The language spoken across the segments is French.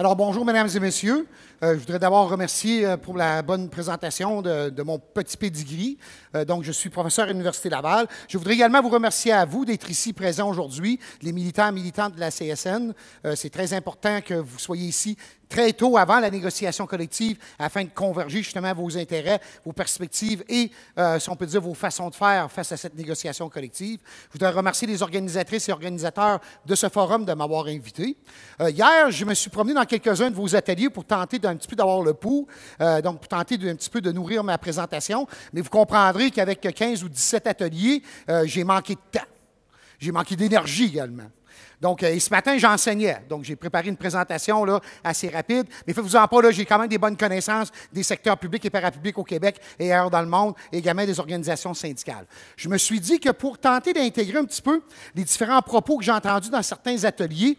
Alors, bonjour, mesdames et messieurs. Euh, je voudrais d'abord remercier euh, pour la bonne présentation de, mon petit pedigree. Euh, donc, je suis professeur à l'Université Laval. Je voudrais également vous remercier à vous d'être ici présents aujourd'hui, les militants et militantes de la CSN. c'est très important que vous soyez ici très tôt avant la négociation collective afin de converger justement vos intérêts, vos perspectives et, euh, si on peut dire, vos façons de faire face à cette négociation collective. Je voudrais remercier les organisatrices et organisateurs de ce forum de m'avoir invité. Euh, hier, je me suis promené dans quelques-uns de vos ateliers pour tenter d'un petit peu d'avoir le pouls, euh, donc pour tenter d'un petit peu de nourrir ma présentation, mais vous comprendrez qu'avec 15 ou 17 ateliers, euh, j'ai manqué de temps. J'ai manqué d'énergie également. Donc, euh, ce matin, j'enseignais. Donc, j'ai préparé une présentation assez rapide. Mais faites-vous en pas, j'ai quand même des bonnes connaissances des secteurs publics et parapublics au Québec et ailleurs dans le monde, et également des organisations syndicales. Je me suis dit que pour tenter d'intégrer un petit peu les différents propos que j'ai entendus dans certains ateliers,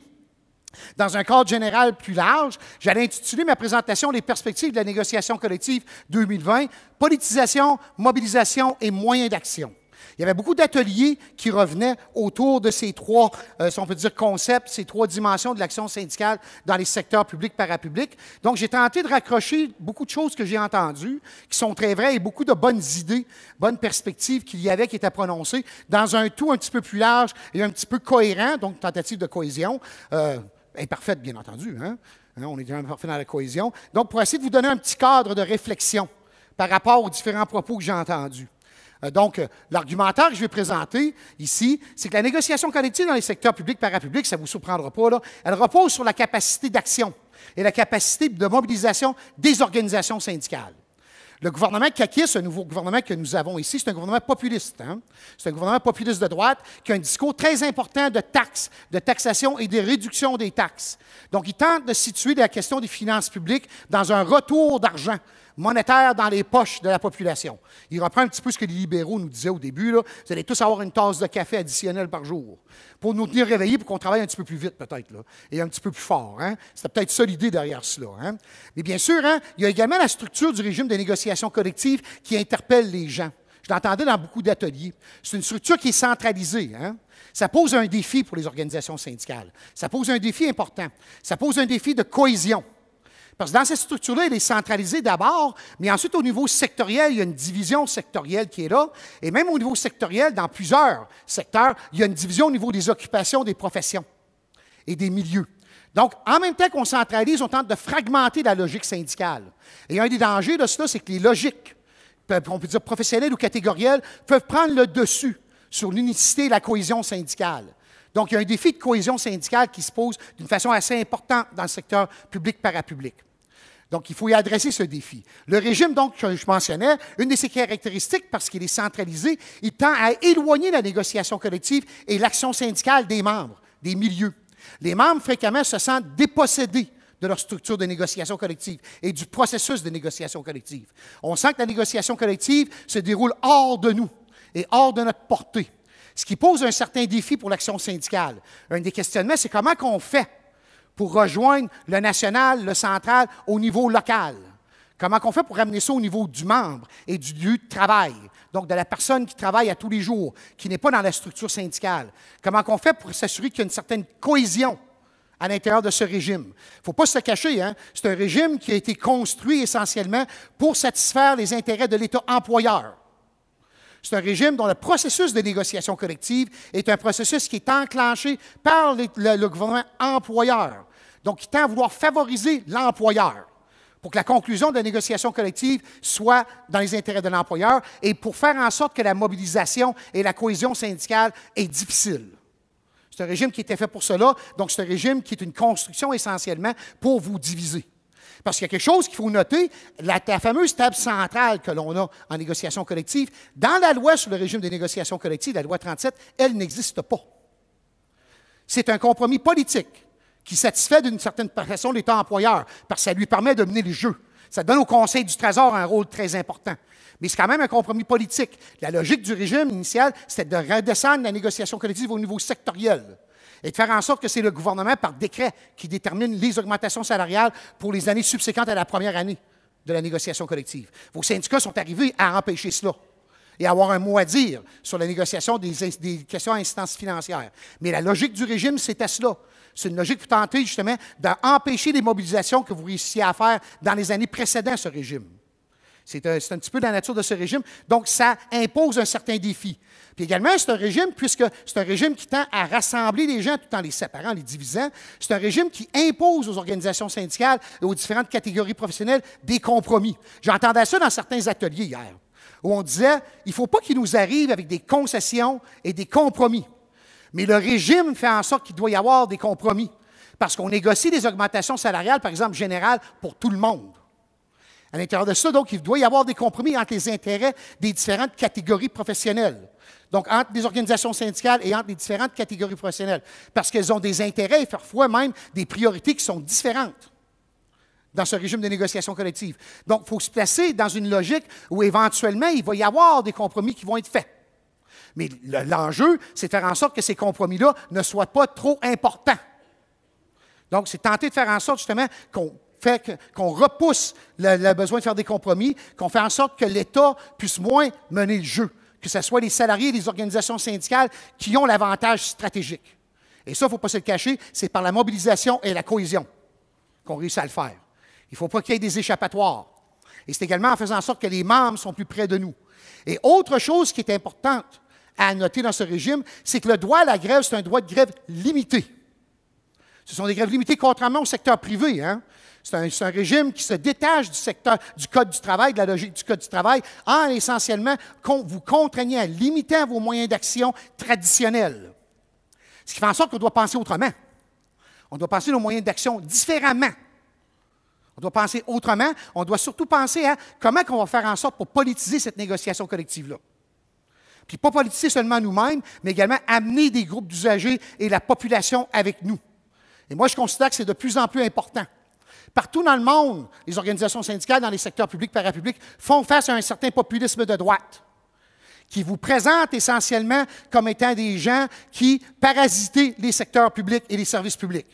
dans un cadre général plus large, j'allais intituler ma présentation Les perspectives de la négociation collective 2020, politisation, mobilisation et moyens d'action. Il y avait beaucoup d'ateliers qui revenaient autour de ces trois, euh, si on peut dire, concepts, ces trois dimensions de l'action syndicale dans les secteurs publics, parapublics. Donc, j'ai tenté de raccrocher beaucoup de choses que j'ai entendues, qui sont très vraies, et beaucoup de bonnes idées, bonnes perspectives qu'il y avait qui étaient prononcées dans un tout un petit peu plus large et un petit peu cohérent, donc tentative de cohésion. Euh, imparfaite, bien entendu. Hein. Hein, on est déjà parfait dans la cohésion. Donc, pour essayer de vous donner un petit cadre de réflexion par rapport aux différents propos que j'ai entendus. Euh, donc, euh, l'argumentaire que je vais présenter ici, c'est que la négociation collective dans les secteurs publics, parapublics, ça ne vous surprendra pas, elle repose sur la capacité d'action et la capacité de mobilisation des organisations syndicales. Le gouvernement CACIS, ce nouveau gouvernement que nous avons ici, c'est un gouvernement populiste. Hein. C'est un gouvernement populiste de droite qui a un discours très important de taxes, de taxation et de réduction des taxes. Donc, il tente de situer la question des finances publiques dans un retour d'argent monétaire dans les poches de la population. Il reprend un petit peu ce que les libéraux nous disaient au début. Là. Vous allez tous avoir une tasse de café additionnelle par jour pour nous tenir réveillés, pour qu'on travaille un petit peu plus vite peut-être là, et un petit peu plus fort. Hein. C'était peut-être ça l'idée derrière cela. Hein. Mais bien sûr, hein, il y a également la structure du régime de négociation collective qui interpelle les gens. Je l'entendais dans beaucoup d'ateliers. C'est une structure qui est centralisée. Hein. Ça pose un défi pour les organisations syndicales. Ça pose un défi important. Ça pose un défi de cohésion. Parce que dans cette structure-là, elle est centralisée d'abord, mais ensuite, au niveau sectoriel, il y a une division sectorielle qui est là. Et même au niveau sectoriel, dans plusieurs secteurs, il y a une division au niveau des occupations, des professions et des milieux. Donc, en même temps qu'on centralise, on tente de fragmenter la logique syndicale. Et un des dangers de cela, c'est que les logiques, on peut dire professionnelles ou catégorielles, peuvent prendre le dessus sur l'unicité et la cohésion syndicale. Donc, il y a un défi de cohésion syndicale qui se pose d'une façon assez importante dans le secteur public-parapublic. Donc, il faut y adresser ce défi. Le régime, donc, que je mentionnais, une de ses caractéristiques, parce qu'il est centralisé, il tend à éloigner la négociation collective et l'action syndicale des membres, des milieux. Les membres, fréquemment, se sentent dépossédés de leur structure de négociation collective et du processus de négociation collective. On sent que la négociation collective se déroule hors de nous et hors de notre portée, ce qui pose un certain défi pour l'action syndicale. Un des questionnements, c'est comment qu'on fait pour rejoindre le national, le central, au niveau local. Comment on fait pour ramener ça au niveau du membre et du lieu de travail, donc de la personne qui travaille à tous les jours, qui n'est pas dans la structure syndicale? Comment on fait pour s'assurer qu'il y a une certaine cohésion à l'intérieur de ce régime? Il ne faut pas se cacher, hein. c'est un régime qui a été construit essentiellement pour satisfaire les intérêts de l'État employeur. C'est un régime dont le processus de négociation collective est un processus qui est enclenché par le gouvernement employeur. Donc, il tend à vouloir favoriser l'employeur pour que la conclusion de la négociation collective soit dans les intérêts de l'employeur et pour faire en sorte que la mobilisation et la cohésion syndicale est difficile. C'est un régime qui était fait pour cela, donc c'est un régime qui est une construction essentiellement pour vous diviser. Parce qu'il y a quelque chose qu'il faut noter, la, la, fameuse table centrale que l'on a en négociation collective, dans la loi sur le régime des négociations collectives, la loi 37, elle n'existe pas. C'est un compromis politique qui satisfait d'une certaine façon l'État employeur, parce que ça lui permet de mener les jeux. Ça donne au Conseil du Trésor un rôle très important. Mais c'est quand même un compromis politique. La logique du régime initial, c'était de redescendre la négociation collective au niveau sectoriel et de faire en sorte que c'est le gouvernement, par décret, qui détermine les augmentations salariales pour les années subséquentes à la première année de la négociation collective. Vos syndicats sont arrivés à empêcher cela et à avoir un mot à dire sur la négociation des, questions à instance financière. Mais la logique du régime, c'était cela. C'est une logique pour tenter justement d'empêcher les mobilisations que vous réussissiez à faire dans les années précédentes ce régime. C'est un, petit peu la nature de ce régime. Donc, ça impose un certain défi. Puis également, c'est un régime, puisque c'est un régime qui tend à rassembler les gens tout en les séparant, les divisant, c'est un régime qui impose aux organisations syndicales et aux différentes catégories professionnelles des compromis. J'entendais ça dans certains ateliers hier, où on disait, il ne faut pas qu'il nous arrive avec des concessions et des compromis. Mais le régime fait en sorte qu'il doit y avoir des compromis, parce qu'on négocie des augmentations salariales, par exemple, générales, pour tout le monde. À l'intérieur de ça, donc, il doit y avoir des compromis entre les intérêts des différentes catégories professionnelles. Donc, entre les organisations syndicales et entre les différentes catégories professionnelles. Parce qu'elles ont des intérêts et parfois même des priorités qui sont différentes dans ce régime de négociation collective. Donc, il faut se placer dans une logique où éventuellement, il va y avoir des compromis qui vont être faits. Mais l'enjeu, c'est de faire en sorte que ces compromis-là ne soient pas trop importants. Donc, c'est tenter de faire en sorte justement qu'on repousse le, besoin de faire des compromis, qu'on fait en sorte que l'État puisse moins mener le jeu, que ce soit les salariés et les organisations syndicales qui ont l'avantage stratégique. Et ça, il ne faut pas se le cacher, c'est par la mobilisation et la cohésion qu'on réussit à le faire. Il ne faut pas qu'il y ait des échappatoires. Et c'est également en faisant en sorte que les membres sont plus près de nous. Et autre chose qui est importante, à noter dans ce régime, c'est que le droit à la grève, c'est un droit de grève limité. Ce sont des grèves limitées, contrairement au secteur privé. Hein. C'est un, régime qui se détache du secteur du code du travail, de la logique du code du travail, en essentiellement vous contraignant, limitant vos moyens d'action traditionnels. Ce qui fait en sorte qu'on doit penser autrement. On doit penser nos moyens d'action différemment. On doit penser autrement. On doit surtout penser à comment on va faire en sorte pour politiser cette négociation collective-là. Puis pas politiser seulement nous-mêmes, mais également amener des groupes d'usagers et la population avec nous. Et moi, je considère que c'est de plus en plus important. Partout dans le monde, les organisations syndicales dans les secteurs publics, parapublics font face à un certain populisme de droite qui vous présente essentiellement comme étant des gens qui parasitaient les secteurs publics et les services publics,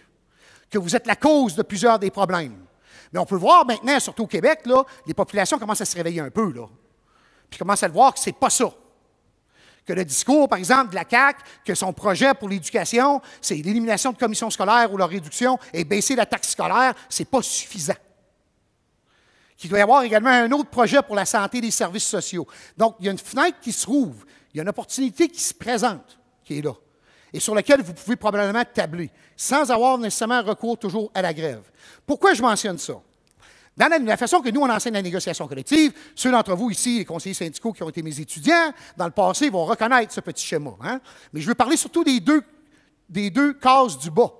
que vous êtes la cause de plusieurs des problèmes. Mais on peut voir maintenant, surtout au Québec, là, les populations commencent à se réveiller un peu, là, puis commencent à le voir que c'est pas ça que le discours, par exemple, de la CAC, que son projet pour l'éducation, c'est l'élimination de commissions scolaires ou leur réduction et baisser la taxe scolaire, ce n'est pas suffisant. Qu'il doit y avoir également un autre projet pour la santé des services sociaux. Donc, il y a une fenêtre qui se rouvre, il y a une opportunité qui se présente, qui est là, et sur laquelle vous pouvez probablement tabler, sans avoir nécessairement recours toujours à la grève. Pourquoi je mentionne ça? Dans la, façon que nous, on enseigne la négociation collective, ceux d'entre vous ici, les conseillers syndicaux qui ont été mes étudiants, dans le passé, vont reconnaître ce petit schéma. Hein? Mais je veux parler surtout des deux, des deux cases du bas.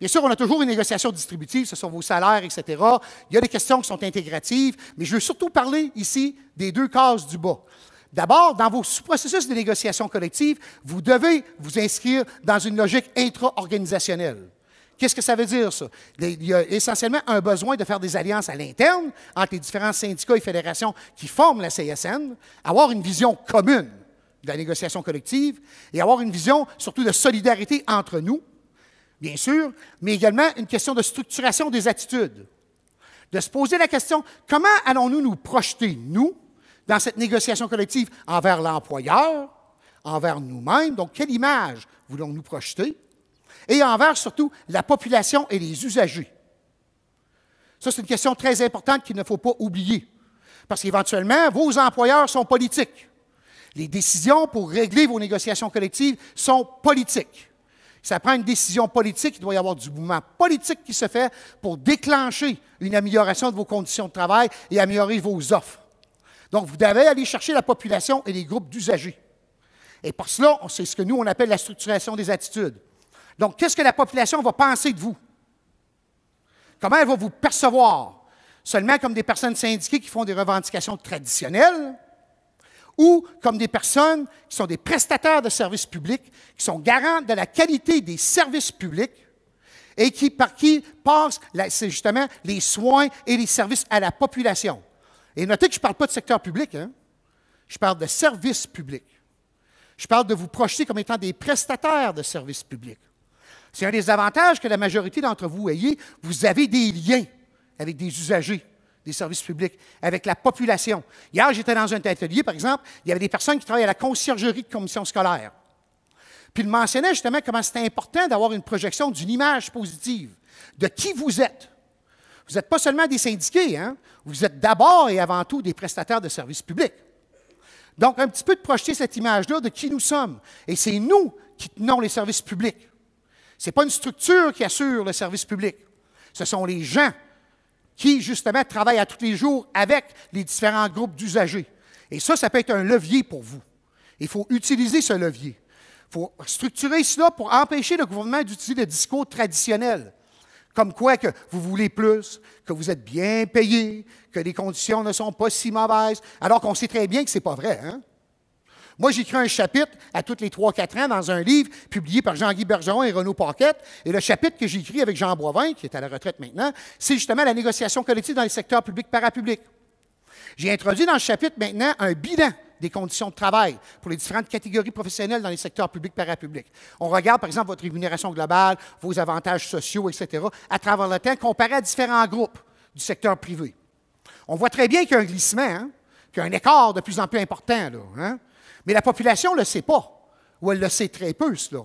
Bien sûr, on a toujours une négociation distributive, ce sont vos salaires, etc. Il y a des questions qui sont intégratives, mais je veux surtout parler ici des deux cases du bas. D'abord, dans vos processus de négociation collective, vous devez vous inscrire dans une logique intra-organisationnelle. Qu'est-ce que ça veut dire, ça? Il y a essentiellement un besoin de faire des alliances à l'interne entre les différents syndicats et fédérations qui forment la CSN, avoir une vision commune de la négociation collective et avoir une vision surtout de solidarité entre nous, bien sûr, mais également une question de structuration des attitudes. De se poser la question, comment allons-nous nous projeter, nous, dans cette négociation collective envers l'employeur, envers nous-mêmes? Donc, quelle image voulons-nous projeter? et envers surtout la population et les usagers. Ça, c'est une question très importante qu'il ne faut pas oublier, parce qu'éventuellement, vos employeurs sont politiques. Les décisions pour régler vos négociations collectives sont politiques. Ça prend une décision politique, il doit y avoir du mouvement politique qui se fait pour déclencher une amélioration de vos conditions de travail et améliorer vos offres. Donc, vous devez aller chercher la population et les groupes d'usagers. Et par cela, c'est ce que nous, on appelle la structuration des attitudes. Donc, qu'est-ce que la population va penser de vous? Comment elle va vous percevoir? Seulement comme des personnes syndiquées qui font des revendications traditionnelles ou comme des personnes qui sont des prestataires de services publics, qui sont garants de la qualité des services publics et qui, par qui passent justement les soins et les services à la population. Et notez que je ne parle pas de secteur public, hein. je parle de services publics. Je parle de vous projeter comme étant des prestataires de services publics. C'est un des avantages que la majorité d'entre vous ayez. Vous avez des liens avec des usagers des services publics, avec la population. Hier, j'étais dans un atelier, par exemple, il y avait des personnes qui travaillaient à la conciergerie de commission scolaire. Puis il mentionnait justement comment c'était important d'avoir une projection d'une image positive de qui vous êtes. Vous n'êtes pas seulement des syndiqués, hein? vous êtes d'abord et avant tout des prestataires de services publics. Donc, un petit peu de projeter cette image-là de qui nous sommes. Et c'est nous qui tenons les services publics. Ce n'est pas une structure qui assure le service public. Ce sont les gens qui, justement, travaillent à tous les jours avec les différents groupes d'usagers. Et ça, ça peut être un levier pour vous. Il faut utiliser ce levier. Il faut structurer cela pour empêcher le gouvernement d'utiliser des discours traditionnels, comme quoi que vous voulez plus, que vous êtes bien payé, que les conditions ne sont pas si mauvaises, alors qu'on sait très bien que ce n'est pas vrai. Hein? Moi, j'écris un chapitre à tous les 3-4 ans dans un livre publié par Jean-Guy Bergeron et Renaud Paquette. Et le chapitre que j'écris avec Jean Brovin, qui est à la retraite maintenant, c'est justement la négociation collective dans les secteurs publics-parapublics. J'ai introduit dans le chapitre maintenant un bilan des conditions de travail pour les différentes catégories professionnelles dans les secteurs publics parapublics. On regarde, par exemple, votre rémunération globale, vos avantages sociaux, etc., à travers le temps, comparé à différents groupes du secteur privé. On voit très bien qu'il y a un glissement, hein, qu'il y a un écart de plus en plus important. Là, hein. Mais la population ne le sait pas, ou elle le sait très peu, cela.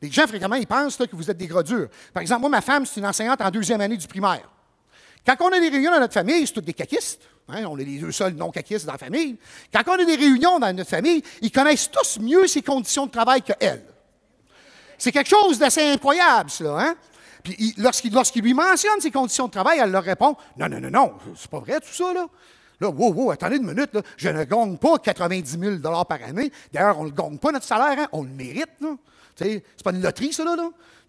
Les gens, fréquemment, ils pensent que vous êtes des gros durs. Par exemple, moi, ma femme, c'est une enseignante en deuxième année du primaire. Quand on a des réunions dans notre famille, c'est toutes des caquistes. Hein, on est les deux seuls non-caquistes dans la famille. Quand on a des réunions dans notre famille, ils connaissent tous mieux ses conditions de travail que C'est quelque chose d'assez incroyable, cela. Hein? Puis lorsqu'il lui mentionne ses conditions de travail, elle leur répond Non, non, non, non, c'est pas vrai tout ça, là. Là, wow, wow, attendez une minute, je ne gagne pas 90 000 par année. D'ailleurs, on ne le gagne pas, notre salaire, hein. on le mérite. C'est pas une loterie, ça, là.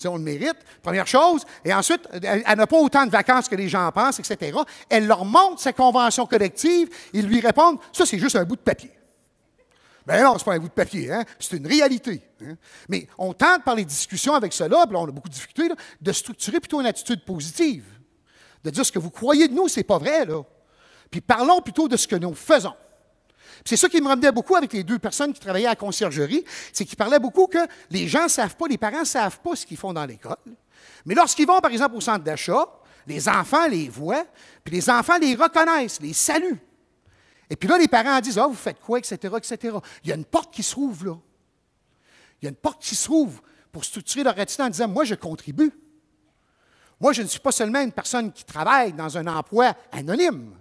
On le mérite, première chose. Et ensuite, elle, n'a pas autant de vacances que les gens pensent, etc. Elle leur montre sa convention collective. Ils lui répondent Ça, c'est juste un bout de papier. Ben non, c'est pas un bout de papier, hein. c'est une réalité. Hein. Mais on tente par les discussions avec cela, là, on a beaucoup de difficultés, de structurer plutôt une attitude positive. De dire ce que vous croyez de nous, c'est pas vrai, là. Puis parlons plutôt de ce que nous faisons. C'est ça qui me ramenait beaucoup avec les deux personnes qui travaillaient à la conciergerie, c'est qu'ils parlaient beaucoup que les gens ne savent pas, les parents ne savent pas ce qu'ils font dans l'école. Mais lorsqu'ils vont, par exemple, au centre d'achat, les enfants les voient, puis les enfants les reconnaissent, les saluent. Et puis là, les parents disent Ah, vous faites quoi, etc., etc. Il y a une porte qui s'ouvre là. Il y a une porte qui s'ouvre pour structurer leur attitude en disant Moi, je contribue. Moi, je ne suis pas seulement une personne qui travaille dans un emploi anonyme.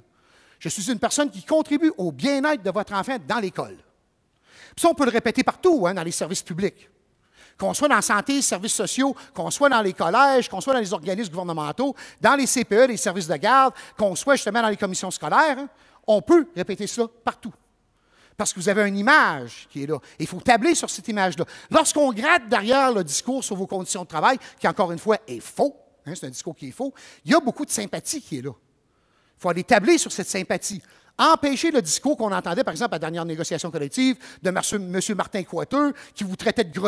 Je suis une personne qui contribue au bien-être de votre enfant dans l'école. Puis ça, on peut le répéter partout, hein, dans les services publics. Qu'on soit dans la santé, les services sociaux, qu'on soit dans les collèges, qu'on soit dans les organismes gouvernementaux, dans les CPE, les services de garde, qu'on soit justement dans les commissions scolaires, hein, on peut répéter cela partout. Parce que vous avez une image qui est là. Il faut tabler sur cette image-là. Lorsqu'on gratte derrière le discours sur vos conditions de travail, qui encore une fois est faux, hein, c'est un discours qui est faux, il y a beaucoup de sympathie qui est là. Il faut aller tabler sur cette sympathie. Empêcher le discours qu'on entendait, par exemple, à la dernière négociation collective de M. Martin Coiteux, qui vous traitait de gros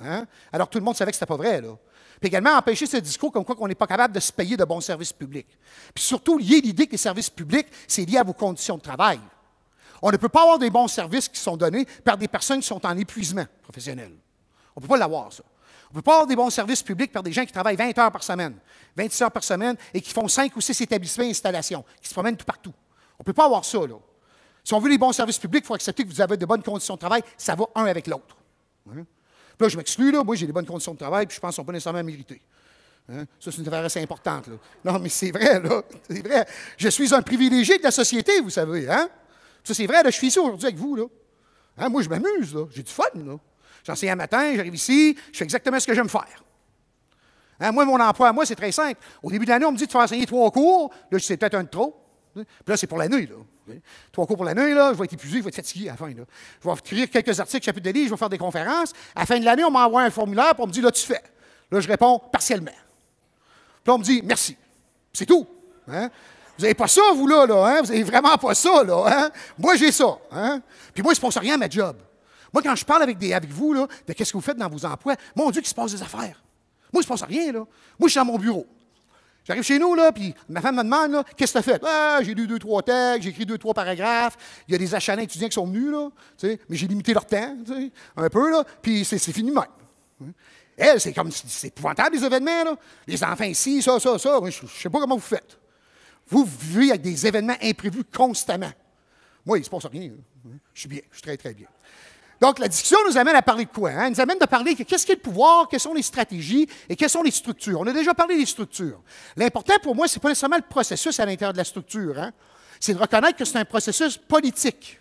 Hein? Alors tout le monde savait que ce n'était pas vrai. Là. Puis également empêcher ce discours comme quoi on n'est pas capable de se payer de bons services publics. Puis surtout lier l'idée que les services publics, c'est lié à vos conditions de travail. On ne peut pas avoir des bons services qui sont donnés par des personnes qui sont en épuisement professionnel. On ne peut pas l'avoir, ça. On peut pas avoir des bons services publics par des gens qui travaillent 20 heures par semaine, 26 heures par semaine et qui font 5 ou 6 établissements et installations, qui se promènent tout partout. On ne peut pas avoir ça, là. Si on veut des bons services publics, il faut accepter que vous avez de bonnes conditions de travail. Ça va un avec l'autre. Hein? là, je m'exclus, là. Moi, j'ai des bonnes conditions de travail, puis je pense qu'on ne sont pas nécessairement méritées. Hein? Ça, c'est une affaire assez importante, là. Non, mais c'est vrai, là. C'est vrai. Je suis un privilégié de la société, vous savez, hein? Ça, c'est vrai, je suis ici aujourd'hui avec vous, là. Moi, je m'amuse, là. J'ai du fun, là. J'enseigne un matin, j'arrive ici, je fais exactement ce que j'aime faire. Hein, moi, mon emploi, moi, c'est très simple. Au début de l'année, on me dit de faire enseigner trois cours. Là, je c'est peut-être un de trop. Hein? Puis là, c'est pour l'année. Hein? Trois cours pour l'année, là, je vais être épuisé, je vais être fatigué à la fin. Je vais écrire quelques articles, chapitre de livre, je vais faire des conférences. À la fin de l'année, on m'envoie un formulaire pour me dire, là, tu fais. Là, je réponds partiellement. Puis là, on me dit, merci. C'est tout. Vous n'avez pas ça, vous, là, là Vous n'avez vraiment pas ça, là. Moi, j'ai ça. Puis moi, je ne pense rien à ma job. Moi, quand je parle avec, vous de qu'est-ce que vous faites dans vos emplois, mon Dieu, qu'il se passe des affaires. Moi, il ne se passe rien. Moi, je suis à mon bureau. J'arrive chez nous, puis ma femme me demande, qu'est-ce que tu as fait? Ah, j'ai lu deux, trois textes, j'ai écrit deux, trois paragraphes. Il y a des achats étudiants qui sont venus, là, mais j'ai limité leur temps, un peu, puis c'est fini même. Elle, c'est comme, c'est épouvantable, les événements, Les enfants ici, ça, ça, ça. Je ne sais pas comment vous faites. Vous vivez avec des événements imprévus constamment. Moi, il ne se passe rien. Je suis bien, je suis très, très bien. Donc, la discussion nous amène à parler de quoi? Hein? Elle nous amène de parler de qu'est-ce qu'est le pouvoir, quelles sont les stratégies et quelles sont les structures. On a déjà parlé des structures. L'important pour moi, ce n'est pas nécessairement le processus à l'intérieur de la structure. Hein? C'est de reconnaître que c'est un processus politique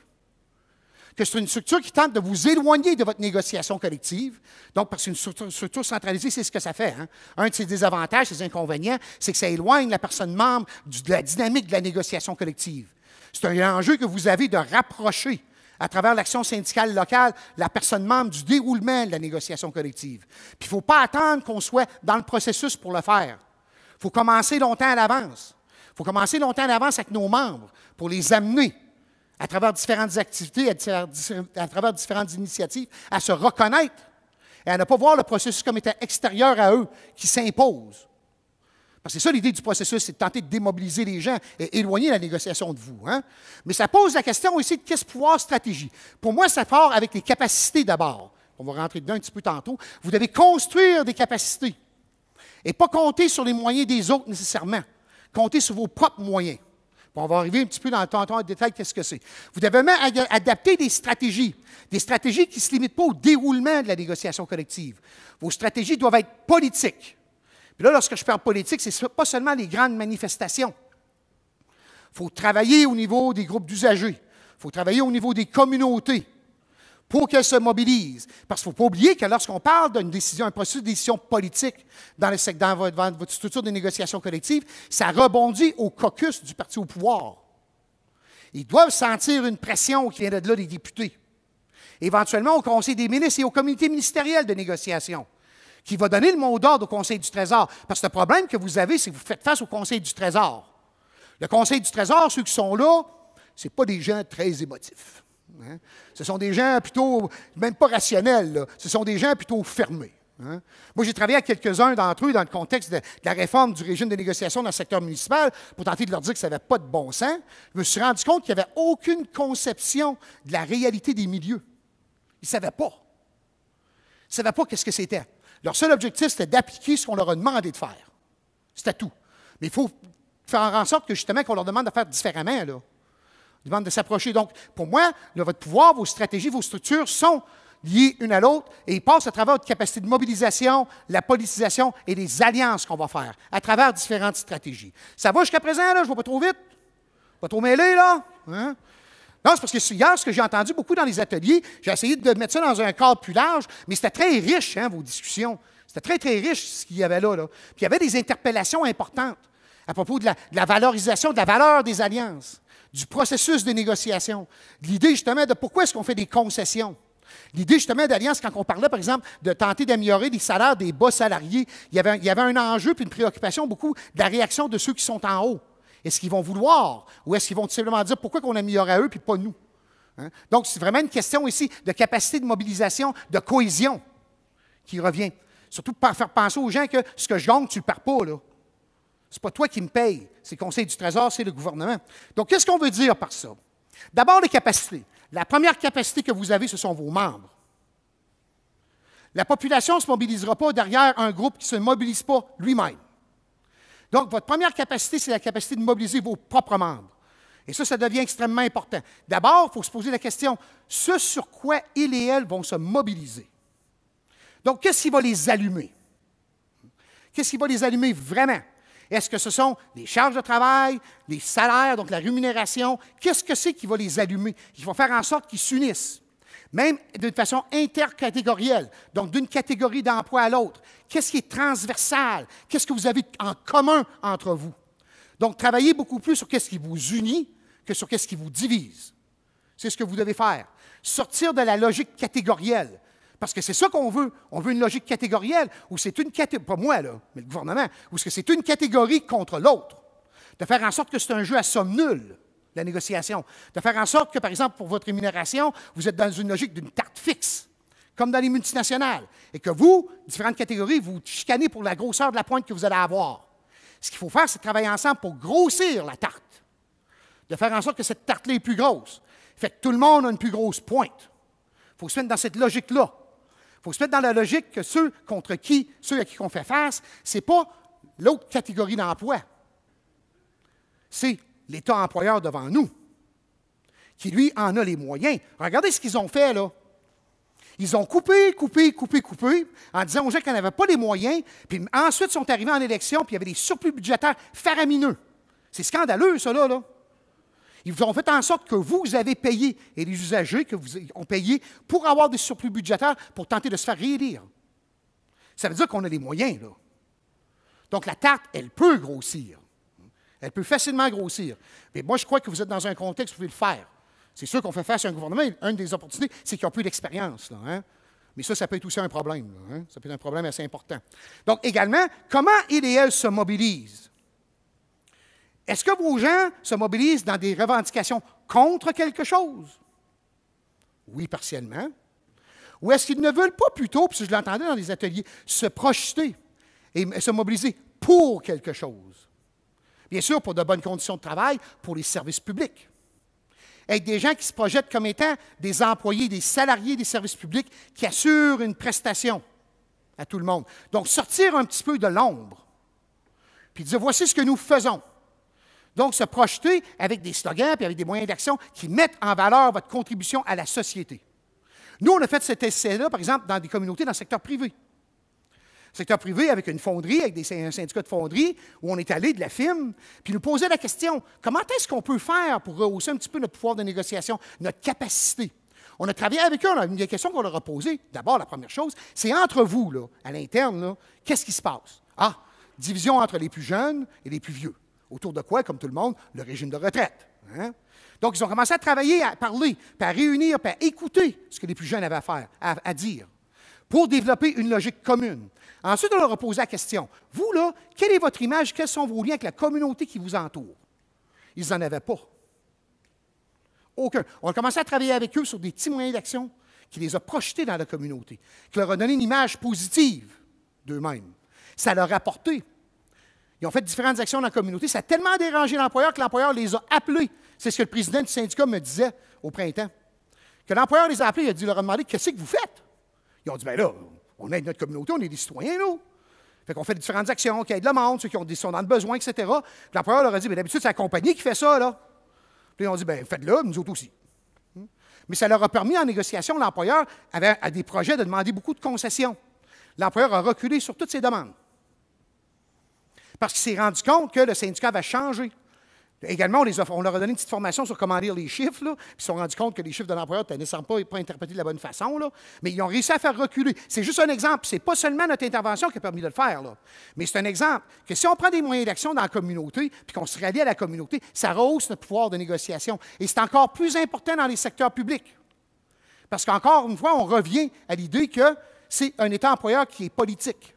que c'est une structure qui tente de vous éloigner de votre négociation collective. Donc, parce qu'une structure, centralisée, c'est ce que ça fait. Hein? Un de ses désavantages, ses inconvénients, c'est que ça éloigne la personne membre de la dynamique de la négociation collective. C'est un enjeu que vous avez de rapprocher à travers l'action syndicale locale, la personne membre du déroulement de la négociation collective. Puis il ne faut pas attendre qu'on soit dans le processus pour le faire. Il faut commencer longtemps à l'avance. Il faut commencer longtemps à l'avance avec nos membres pour les amener à travers différentes activités, à, travers différentes initiatives, à se reconnaître et à ne pas voir le processus comme étant extérieur à eux, qui s'impose, parce que c'est ça l'idée du processus, c'est de tenter de démobiliser les gens et éloigner la négociation de vous. Hein. Mais ça pose la question aussi de qu'est-ce pouvoir stratégie. Pour moi, ça part avec les capacités d'abord. On va rentrer dedans un petit peu tantôt. Vous devez construire des capacités et pas compter sur les moyens des autres nécessairement. Compter sur vos propres moyens. on va arriver un petit peu dans le temps en détail, qu'est-ce que c'est. Vous devez même adapter des stratégies, des stratégies qui ne se limitent pas au déroulement de la négociation collective. Vos stratégies doivent être politiques. Puis là, lorsque je parle politique, ce n'est pas seulement les grandes manifestations. Il faut travailler au niveau des groupes d'usagers. Il faut travailler au niveau des communautés pour qu'elles se mobilisent. Parce qu'il ne faut pas oublier que lorsqu'on parle d'une décision, un processus de décision politique dans, le, secteurs votre, votre structure de négociation collective, ça rebondit au caucus du parti au pouvoir. Ils doivent sentir une pression qui vient de là des députés. Éventuellement au Conseil des ministres et aux communautés ministériels de négociation qui va donner le mot d'ordre au Conseil du Trésor. Parce que le problème que vous avez, c'est que vous faites face au Conseil du Trésor. Le Conseil du Trésor, ceux qui sont là, ce pas des gens très émotifs. Hein. Ce sont des gens plutôt, même pas rationnels, ce sont des gens plutôt fermés. Hein. Moi, j'ai travaillé avec quelques-uns d'entre eux dans le contexte de, la réforme du régime de négociation dans le secteur municipal pour tenter de leur dire que ça n'avait pas de bon sens. Je me suis rendu compte qu'il n'y avait aucune conception de la réalité des milieux. Ils ne savaient pas. Ils ne savaient pas qu'est-ce que c'était. Leur seul objectif, c'était d'appliquer ce qu'on leur a demandé de faire. C'était tout. Mais il faut faire en sorte que justement qu'on leur demande de faire différemment. Là. On demande de s'approcher. Donc, pour moi, votre pouvoir, vos stratégies, vos structures sont liées une à l'autre et ils passent à travers votre capacité de mobilisation, la politisation et les alliances qu'on va faire à travers différentes stratégies. Ça va jusqu'à présent, là? Je ne vais pas trop vite? Pas trop mêlé, là? Hein? Non, c'est parce que hier, ce que j'ai entendu beaucoup dans les ateliers, j'ai essayé de mettre ça dans un cadre plus large, mais c'était très riche, hein, vos discussions. C'était très, très riche ce qu'il y avait là, là. Puis il y avait des interpellations importantes à propos de la, valorisation, de la valeur des alliances, du processus de négociation, de l'idée justement de pourquoi est-ce qu'on fait des concessions. L'idée justement d'alliance, quand on parlait par exemple de tenter d'améliorer les salaires des bas salariés, il y, avait, il y avait un enjeu puis une préoccupation beaucoup de la réaction de ceux qui sont en haut. Est-ce qu'ils vont vouloir ou est-ce qu'ils vont simplement dire pourquoi qu'on améliore à eux puis pas nous? Hein? Donc, c'est vraiment une question ici de capacité de mobilisation, de cohésion qui revient. Surtout pour faire penser aux gens que ce que je gagne, tu ne perds pas. Là. n'est pas toi qui me paye. C'est le Conseil du Trésor, c'est le gouvernement. Donc, qu'est-ce qu'on veut dire par ça? D'abord, les capacités. La première capacité que vous avez, ce sont vos membres. La population ne se mobilisera pas derrière un groupe qui ne se mobilise pas lui-même. Donc, votre première capacité, c'est la capacité de mobiliser vos propres membres. Et ça, ça devient extrêmement important. D'abord, il faut se poser la question, ce sur quoi ils et elles vont se mobiliser. Donc, qu'est-ce qui va les allumer? Qu'est-ce qui va les allumer vraiment? Est-ce que ce sont les charges de travail, les salaires, donc la rémunération? Qu'est-ce que c'est qui va les allumer, qui va faire en sorte qu'ils s'unissent? même d'une façon intercatégorielle, donc d'une catégorie d'emploi à l'autre. Qu'est-ce qui est transversal? Qu'est-ce que vous avez en commun entre vous? Donc, travaillez beaucoup plus sur qu'est-ce qui vous unit que sur qu'est-ce qui vous divise. C'est ce que vous devez faire. Sortir de la logique catégorielle. Parce que c'est ça qu'on veut. On veut une logique catégorielle où c'est une catégorie, pas moi, là, mais le gouvernement, où c'est une catégorie contre l'autre. De faire en sorte que c'est un jeu à somme nulle la négociation. De faire en sorte que, par exemple, pour votre rémunération, vous êtes dans une logique d'une tarte fixe, comme dans les multinationales, et que vous, différentes catégories, vous chicanez pour la grosseur de la pointe que vous allez avoir. Ce qu'il faut faire, c'est travailler ensemble pour grossir la tarte, de faire en sorte que cette tarte-là est plus grosse. Fait que tout le monde a une plus grosse pointe. Il faut se mettre dans cette logique-là. Il faut se mettre dans la logique que ceux contre qui, ceux à qui on fait face, ce n'est pas l'autre catégorie d'emploi. C'est l'État employeur devant nous, qui lui en a les moyens. Regardez ce qu'ils ont fait là. Ils ont coupé, coupé, coupé, coupé, en disant aux gens qu'ils n'avaient pas les moyens, puis ensuite ils sont arrivés en élection, puis il y avait des surplus budgétaires faramineux. C'est scandaleux, ça, là. Ils ont fait en sorte que vous avez payé, et les usagers que vous ont payé, pour avoir des surplus budgétaires, pour tenter de se faire réélire. Ça veut dire qu'on a les moyens, là. Donc la tarte, elle peut grossir. Elle peut facilement grossir. Mais moi, je crois que vous êtes dans un contexte où vous pouvez le faire. C'est sûr qu'on fait face à un gouvernement. Une des opportunités, c'est qu'ils n'ont plus d'expérience. Hein. Mais ça, ça peut être aussi un problème. Hein. Ça peut être un problème assez important. Donc, également, comment ils et elles se mobilisent? Est-ce que vos gens se mobilisent dans des revendications contre quelque chose? Oui, partiellement. Ou est-ce qu'ils ne veulent pas plutôt, puisque je l'entendais dans les ateliers, se projeter et se mobiliser pour quelque chose? Bien sûr, pour de bonnes conditions de travail, pour les services publics. Avec des gens qui se projettent comme étant des employés, des salariés des services publics qui assurent une prestation à tout le monde. Donc, sortir un petit peu de l'ombre, puis dire voici ce que nous faisons. Donc, se projeter avec des slogans et avec des moyens d'action qui mettent en valeur votre contribution à la société. Nous, on a fait cet essai-là, par exemple, dans des communautés dans le secteur privé secteur privé avec une fonderie, avec des, syndicats de fonderie, où on est allé de la FIM, puis nous posait la question comment est-ce qu'on peut faire pour rehausser un petit peu notre pouvoir de négociation, notre capacité On a travaillé avec eux, on a une des questions qu'on leur a posées. D'abord, la première chose, c'est entre vous, à l'interne, qu'est-ce qui se passe Ah, division entre les plus jeunes et les plus vieux. Autour de quoi, comme tout le monde, le régime de retraite. Hein? Donc, ils ont commencé à travailler, à parler, à réunir, à écouter ce que les plus jeunes avaient à faire, à dire pour développer une logique commune. Ensuite, on leur a posé la question, vous là, quelle est votre image, quels sont vos liens avec la communauté qui vous entoure? Ils n'en avaient pas. Aucun. On a commencé à travailler avec eux sur des petits moyens d'action qui les a projetés dans la communauté, qui leur a donné une image positive d'eux-mêmes. Ça leur a apporté. Ils ont fait différentes actions dans la communauté. Ça a tellement dérangé l'employeur que l'employeur les a appelés. C'est ce que le président du syndicat me disait au printemps. Que l'employeur les a appelés, il a dit, leur a demandé, qu'est-ce que vous faites? Ils ont dit, Bien là, on aide notre communauté, on est des citoyens, nous. Fait qu'on fait différentes actions, qui aident le monde, ceux qui ont des sont dans le besoin, etc. L'employeur leur a dit, Bien, d'habitude, c'est la compagnie qui fait ça, là. Puis ils ont dit, ben faites-le, nous autres aussi. Hmm? Mais ça leur a permis, en négociation, l'employeur avait à des projets de demander beaucoup de concessions. L'employeur a reculé sur toutes ses demandes. Parce qu'il s'est rendu compte que le syndicat avait changé. Également, on, leur a donné une petite formation sur comment lire les chiffres, puis ils se sont rendus compte que les chiffres de l'employeur ne sont pas, interprétés de la bonne façon, là, mais ils ont réussi à faire reculer. C'est juste un exemple, n'est pas seulement notre intervention qui a permis de le faire, là, mais c'est un exemple que si on prend des moyens d'action dans la communauté, puis qu'on se rallie à la communauté, ça rehausse notre pouvoir de négociation. Et c'est encore plus important dans les secteurs publics. Parce qu'encore une fois, on revient à l'idée que c'est un État employeur qui est politique.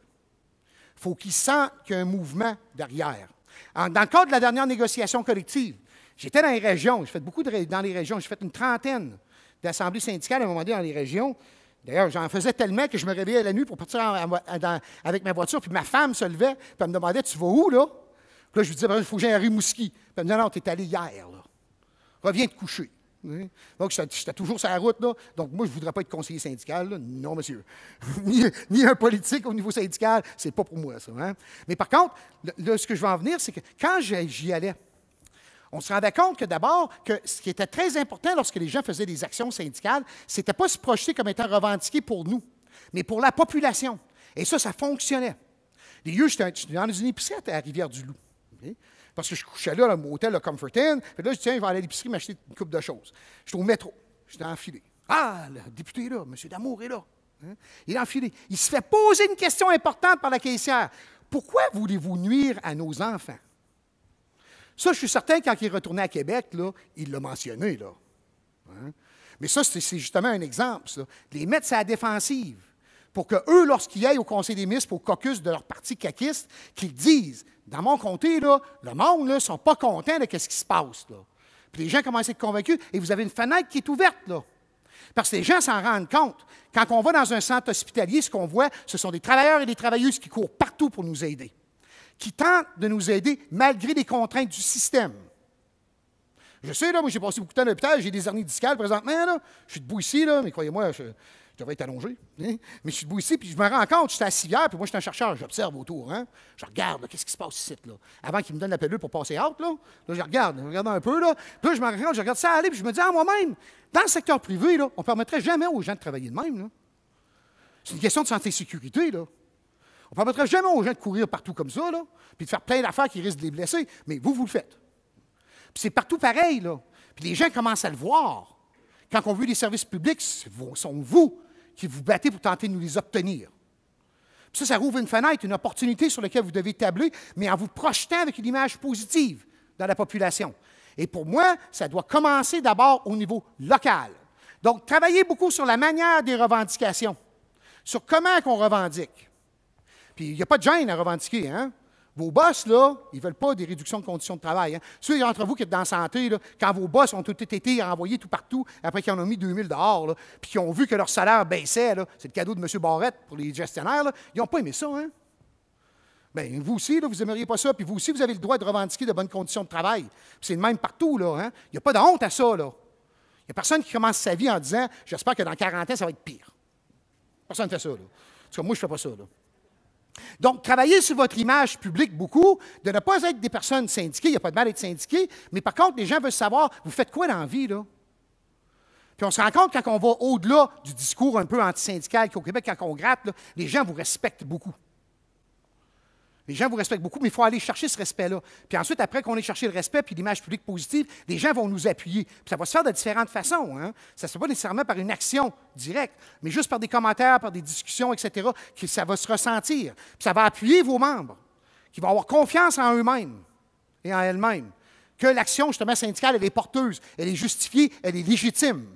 il faut qu'il sente qu'il y a un mouvement derrière dans le cadre de la dernière négociation collective, j'étais dans les régions, j'ai fait beaucoup de, dans les régions, j'ai fait une trentaine d'assemblées syndicales à un moment donné dans les régions. D'ailleurs, j'en faisais tellement que je me réveillais la nuit pour partir avec ma voiture, puis ma femme se levait, puis elle me demandait Tu vas où, là Puis là, je lui disais Il «Ben, faut que j'aille à Rimouski. Puis elle me disait Non, non, t'es allé hier, là. Reviens te coucher. Donc, j'étais toujours sur la route. Là. Donc, moi, je ne voudrais pas être conseiller syndical. Non, monsieur. ni, un politique au niveau syndical. ce n'est pas pour moi, ça. Hein. Mais par contre, là, ce que je veux en venir, c'est que quand j'y allais, on se rendait compte que d'abord, ce qui était très important lorsque les gens faisaient des actions syndicales, ce n'était pas se projeter comme étant revendiqué pour nous, mais pour la population. Et ça, ça fonctionnait. Les lieux, j'étais dans une épicette à Rivière-du-Loup. Parce que je couchais là, à mon hôtel, le Comfort Inn. Puis là, je dis, tiens, je vais aller à l'épicerie m'acheter une coupe de choses. J'étais au métro. J'étais enfilé. Ah, le député est là. M. Damour est là. Hein. Il est enfilé. Il se fait poser une question importante par la caissière. Pourquoi voulez-vous nuire à nos enfants? Ça, je suis certain, quand il est retourné à Québec, là, il l'a mentionné. Là. Hein. Mais ça, c'est justement un exemple. Les mettre, à la défensive pour que eux, lorsqu'ils aillent au conseil des ministres, au caucus de leur parti caquiste, qu'ils disent, dans mon comté, là, le monde ne sont pas contents de ce qui se passe. Là. Puis les gens commencent à être convaincus et vous avez une fenêtre qui est ouverte. là. Parce que les gens s'en rendent compte. Quand on va dans un centre hospitalier, ce qu'on voit, ce sont des travailleurs et des travailleuses qui courent partout pour nous aider, qui tentent de nous aider malgré les contraintes du système. Je sais, là, moi, j'ai passé beaucoup de temps à l'hôpital, j'ai des hernies discales présentement, là. Je suis debout ici, là, mais croyez-moi, je, va être allongé. Hein. Mais je suis debout ici, puis je me rends compte, je suis à puis moi, je suis un chercheur, j'observe autour. Hein. Je regarde, qu'est-ce qui se passe ici, là? Avant qu'il me donne la pelule pour passer out, là, je regarde, je regarde un peu, là. Puis je me rends compte, je regarde ça aller, puis je me dis à ah, moi-même, dans le secteur privé, là, on ne permettrait jamais aux gens de travailler de même, C'est une question de santé et sécurité, là. On ne permettrait jamais aux gens de courir partout comme ça, là, puis de faire plein d'affaires qui risquent de les blesser. Mais vous, vous le faites. Puis c'est partout pareil, là. Puis les gens commencent à le voir. Quand on veut des services publics, sont vous qui vous battez pour tenter de nous les obtenir. ça, ça rouvre une fenêtre, une opportunité sur laquelle vous devez tabler, mais en vous projetant avec une image positive dans la population. Et pour moi, ça doit commencer d'abord au niveau local. Donc, travaillez beaucoup sur la manière des revendications, sur comment qu'on revendique. Puis, il n'y a pas de gêne à revendiquer, hein? Vos boss, là, ils ne veulent pas des réductions de conditions de travail. Hein. Ceux d'entre vous qui êtes dans la santé, quand vos boss ont tout été envoyés tout partout, après qu'ils en ont mis 2000 dehors, puis qu'ils ont vu que leur salaire baissait, c'est le cadeau de M. Barrette pour les gestionnaires, ils n'ont pas aimé ça. Hein? Bien, vous aussi, vous n'aimeriez pas ça, puis vous aussi, vous avez le droit de revendiquer de bonnes conditions de travail. C'est le même partout, là. Hein. Il n'y a pas de honte à ça, là. Il n'y a personne qui commence sa vie en disant J'espère que dans 40 ans, ça va être pire. Personne ne fait ça, là. En tout cas, moi, je ne fais pas ça, là. Donc, travailler sur votre image publique beaucoup, de ne pas être des personnes syndiquées, il n'y a pas de mal être syndiqué, mais par contre, les gens veulent savoir, vous faites quoi dans la vie, là? Puis on se rend compte, quand on va au-delà du discours un peu antisyndical qu'au Québec, quand on gratte, les gens vous respectent beaucoup. Les gens vous respectent beaucoup, mais il faut aller chercher ce respect-là. Puis ensuite, après qu'on ait cherché le respect puis l'image publique positive, les gens vont nous appuyer. Puis ça va se faire de différentes façons. Hein. Ça ne se fait pas nécessairement par une action directe, mais juste par des commentaires, par des discussions, etc., que ça va se ressentir. Puis ça va appuyer vos membres, qui vont avoir confiance en eux-mêmes et en elles-mêmes. Que l'action, justement, syndicale, elle est porteuse, elle est justifiée, elle est légitime.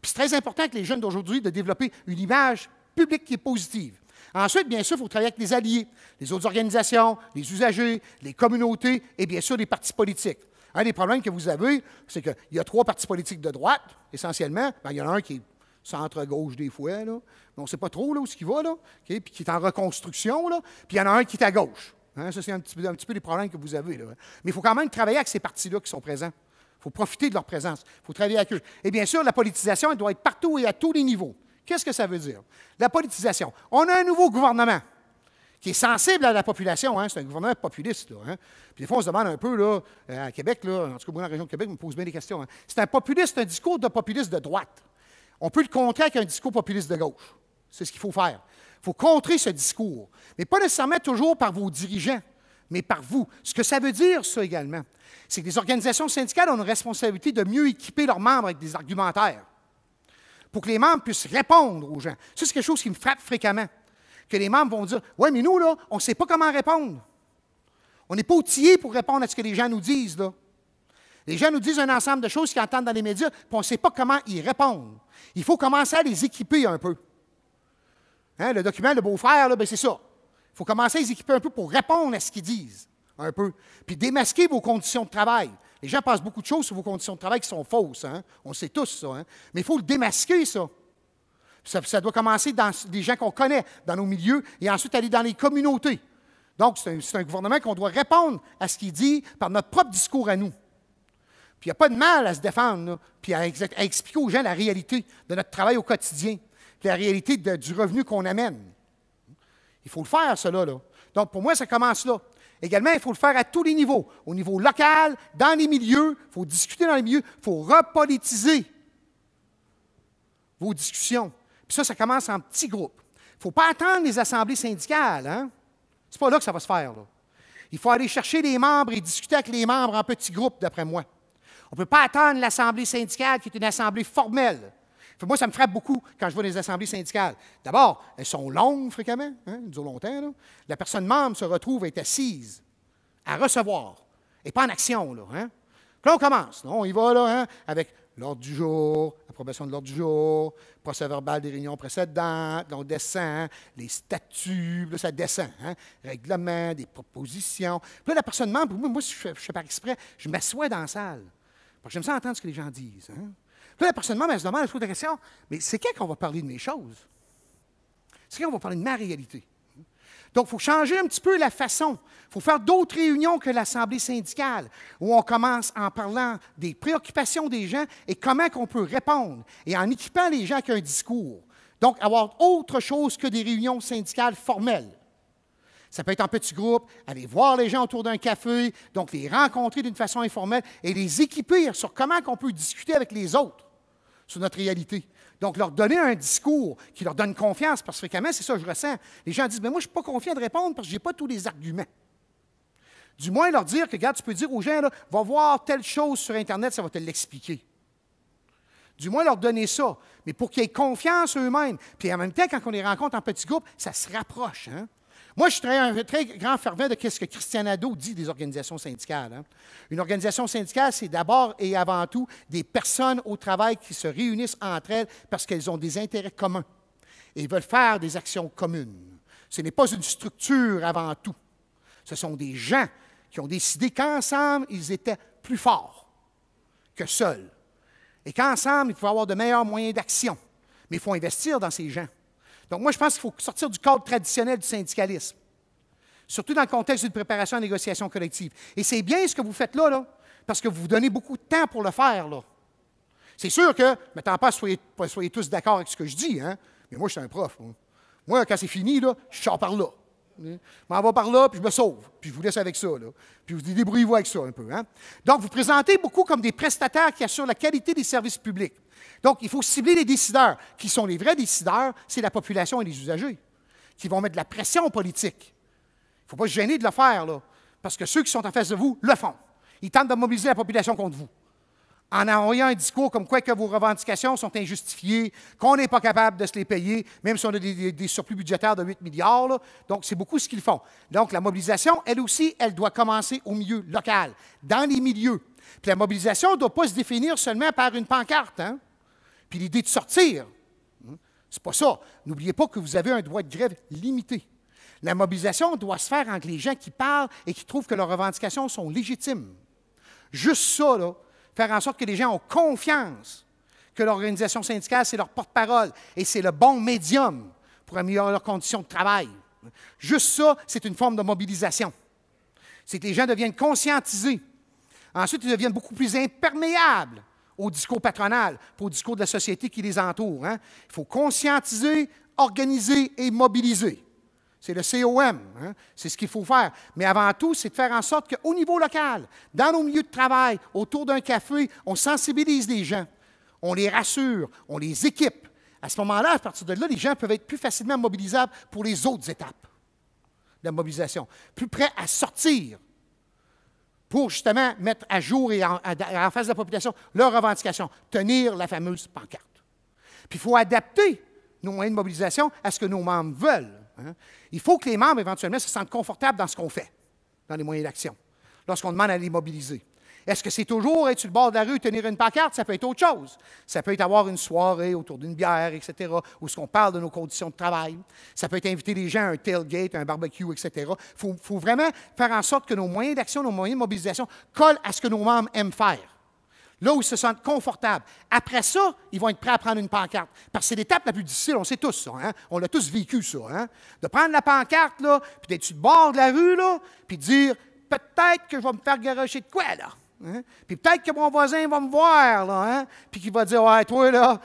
Puis c'est très important que les jeunes d'aujourd'hui de développer une image publique qui est positive. Ensuite, bien sûr, il faut travailler avec les alliés, les autres organisations, les usagers, les communautés et bien sûr les partis politiques. Un des problèmes que vous avez, c'est qu'il y a trois partis politiques de droite, essentiellement. Ben, il y en a un qui est centre-gauche des fois, là. mais on ne sait pas trop là, où ce qui va, là, puis qui est en reconstruction, puis il y en a un qui est à gauche. Hein? Ça, c'est un, petit, peu les problèmes que vous avez. Hein? Mais il faut quand même travailler avec ces partis-là qui sont présents. Il faut profiter de leur présence. Il faut travailler avec eux. Et bien sûr, la politisation, elle doit être partout et à tous les niveaux. Qu'est-ce que ça veut dire? La politisation. On a un nouveau gouvernement qui est sensible à la population. Hein. C'est un gouvernement populiste. Là, hein. des fois, on se demande un peu, là, euh, à Québec, en tout cas, moi, dans la région de Québec, on me pose bien des questions. Hein. C'est un populiste, un discours de populiste de droite. On peut le contrer avec un discours populiste de gauche. C'est ce qu'il faut faire. Il faut contrer ce discours, mais pas nécessairement toujours par vos dirigeants, mais par vous. Ce que ça veut dire, ça également, c'est que les organisations syndicales ont une responsabilité de mieux équiper leurs membres avec des argumentaires pour que les membres puissent répondre aux gens. Ça, c'est quelque chose qui me frappe fréquemment. Que les membres vont dire Oui, mais nous, là, on ne sait pas comment répondre. On n'est pas outillés pour répondre à ce que les gens nous disent. Là. Les gens nous disent un ensemble de choses qu'ils entendent dans les médias, puis on ne sait pas comment y répondre. Il faut commencer à les équiper un peu. Hein, le document, le beau-frère, ben, c'est ça. Il faut commencer à les équiper un peu pour répondre à ce qu'ils disent, un peu. Puis démasquer vos conditions de travail. Les gens passent beaucoup de choses sur vos conditions de travail qui sont fausses. Hein. On sait tous ça. Hein. Mais il faut le démasquer, ça. ça. doit commencer dans les gens qu'on connaît, dans nos milieux, et ensuite aller dans les communautés. Donc, c'est un, gouvernement qu'on doit répondre à ce qu'il dit par notre propre discours à nous. Puis il n'y a pas de mal à se défendre, puis à, expliquer aux gens la réalité de notre travail au quotidien, la réalité du revenu qu'on amène. Il faut le faire, cela. Là. Donc, pour moi, ça commence là. Également, il faut le faire à tous les niveaux. Au niveau local, dans les milieux, il faut discuter dans les milieux, il faut repolitiser vos discussions. Puis ça, ça commence en petits groupes. Il ne faut pas attendre les assemblées syndicales. Hein? Ce n'est pas là que ça va se faire. Là. Il faut aller chercher les membres et discuter avec les membres en petits groupes, d'après moi. On ne peut pas attendre l'assemblée syndicale qui est une assemblée formelle. Moi, ça me frappe beaucoup quand je vois des assemblées syndicales. D'abord, elles sont longues fréquemment, elles hein, durent longtemps. La personne membre se retrouve à être assise, à recevoir, et pas en action. Là, hein. on commence. non, on y va là, hein, avec l'ordre du jour, approbation de l'ordre du jour, procès verbal des réunions précédentes, on descend, les statuts, ça descend, hein, règlement, des propositions. Puis là, la personne membre, moi, je, je fais par exprès, je m'assois dans la salle. J'aime ça entendre ce que les gens disent. Puis là, personnellement, elle se demande, elle se pose question, mais c'est quand qu'on va parler de mes choses? C'est quand qu'on va parler de ma réalité? Donc, il faut changer un petit peu la façon. Il faut faire d'autres réunions que l'Assemblée syndicale, où on commence en parlant des préoccupations des gens et comment on peut répondre, et en équipant les gens avec un discours. Donc, avoir autre chose que des réunions syndicales formelles. Ça peut être en petit groupe, aller voir les gens autour d'un café, donc les rencontrer d'une façon informelle et les équiper sur comment on peut discuter avec les autres sur notre réalité. Donc, leur donner un discours qui leur donne confiance, parce que fréquemment, c'est ça que je ressens. Les gens disent, mais moi, je ne suis pas confiant de répondre parce que je n'ai pas tous les arguments. Du moins, leur dire que, regarde, tu peux dire aux gens, va voir telle chose sur Internet, ça va te l'expliquer. Du moins, leur donner ça, mais pour qu'ils aient confiance eux-mêmes. Puis en même temps, quand on les rencontre en petits groupes, ça se rapproche. Hein? Moi, je suis un très grand fervent de ce que Christian Christianado dit des organisations syndicales. Hein. Une organisation syndicale, c'est d'abord et avant tout des personnes au travail qui se réunissent entre elles parce qu'elles ont des intérêts communs et veulent faire des actions communes. Ce n'est pas une structure avant tout. Ce sont des gens qui ont décidé qu'ensemble, ils étaient plus forts que seuls. Et qu'ensemble, ils pouvaient avoir de meilleurs moyens d'action. Mais il faut investir dans ces gens. Donc moi, je pense qu'il faut sortir du cadre traditionnel du syndicalisme, surtout dans le contexte d'une préparation à négociation collective. Et c'est bien ce que vous faites là, parce que vous vous donnez beaucoup de temps pour le faire. là. C'est sûr que, mettons pas, soyez, soyez tous d'accord avec ce que je dis, hein, mais moi, je suis un prof. Moi, quand c'est fini, là, je sors par là. Hein. Je m'en vais par là, puis je me sauve. Puis je vous laisse avec ça. Puis vous débrouillez-vous avec ça un peu. Hein. Donc, vous présentez beaucoup comme des prestataires qui assurent la qualité des services publics. Donc, il faut cibler les décideurs. Qui sont les vrais décideurs? C'est la population et les usagers qui vont mettre de la pression politique. Il ne faut pas se gêner de le faire, là, parce que ceux qui sont en face de vous le font. Ils tentent de mobiliser la population contre vous en envoyant un discours comme quoi que vos revendications sont injustifiées, qu'on n'est pas capable de se les payer, même si on a des, surplus budgétaires de 8 milliards. Donc, c'est beaucoup ce qu'ils font. Donc, la mobilisation, elle aussi, elle doit commencer au milieu local, dans les milieux. Puis la mobilisation ne doit pas se définir seulement par une pancarte. Hein l'idée de sortir. Hmm? C'est pas ça. N'oubliez pas que vous avez un droit de grève limité. La mobilisation doit se faire entre les gens qui parlent et qui trouvent que leurs revendications sont légitimes. Juste ça, faire en sorte que les gens ont confiance que l'organisation syndicale, c'est leur porte-parole et c'est le bon médium pour améliorer leurs conditions de travail. Juste ça, c'est une forme de mobilisation. C'est que les gens deviennent conscientisés. Ensuite, ils deviennent beaucoup plus imperméables au discours patronal, au discours de la société qui les entoure. Hein. Il faut conscientiser, organiser et mobiliser. C'est le COM, hein. c'est ce qu'il faut faire. Mais avant tout, c'est de faire en sorte qu'au niveau local, dans nos milieux de travail, autour d'un café, on sensibilise les gens, on les rassure, on les équipe. À ce moment-là, à partir de là, les gens peuvent être plus facilement mobilisables pour les autres étapes de la mobilisation, plus prêts à sortir pour justement mettre à jour et en, face de la population leurs revendications, tenir la fameuse pancarte. Puis il faut adapter nos moyens de mobilisation à ce que nos membres veulent. Hein. Il faut que les membres, éventuellement, se sentent confortables dans ce qu'on fait, dans les moyens d'action, lorsqu'on demande à les mobiliser. Est-ce que c'est toujours être sur le bord de la rue, tenir une pancarte? Ça peut être autre chose. Ça peut être avoir une soirée autour d'une bière, etc., où ce qu'on parle de nos conditions de travail. Ça peut être inviter les gens à un tailgate, un barbecue, etc. Il faut, vraiment faire en sorte que nos moyens d'action, nos moyens de mobilisation collent à ce que nos membres aiment faire là où ils se sentent confortables. Après ça, ils vont être prêts à prendre une pancarte. Parce que c'est l'étape la plus difficile, on sait tous ça. Hein? On l'a tous vécu, ça. Hein? De prendre la pancarte, là, puis d'être sur le bord de la rue, là, puis de dire peut-être que je vais me faire garocher de quoi, là. Hein? Puis peut-être que mon voisin va me voir, là, hein? puis qu'il va dire Ouais, toi, là,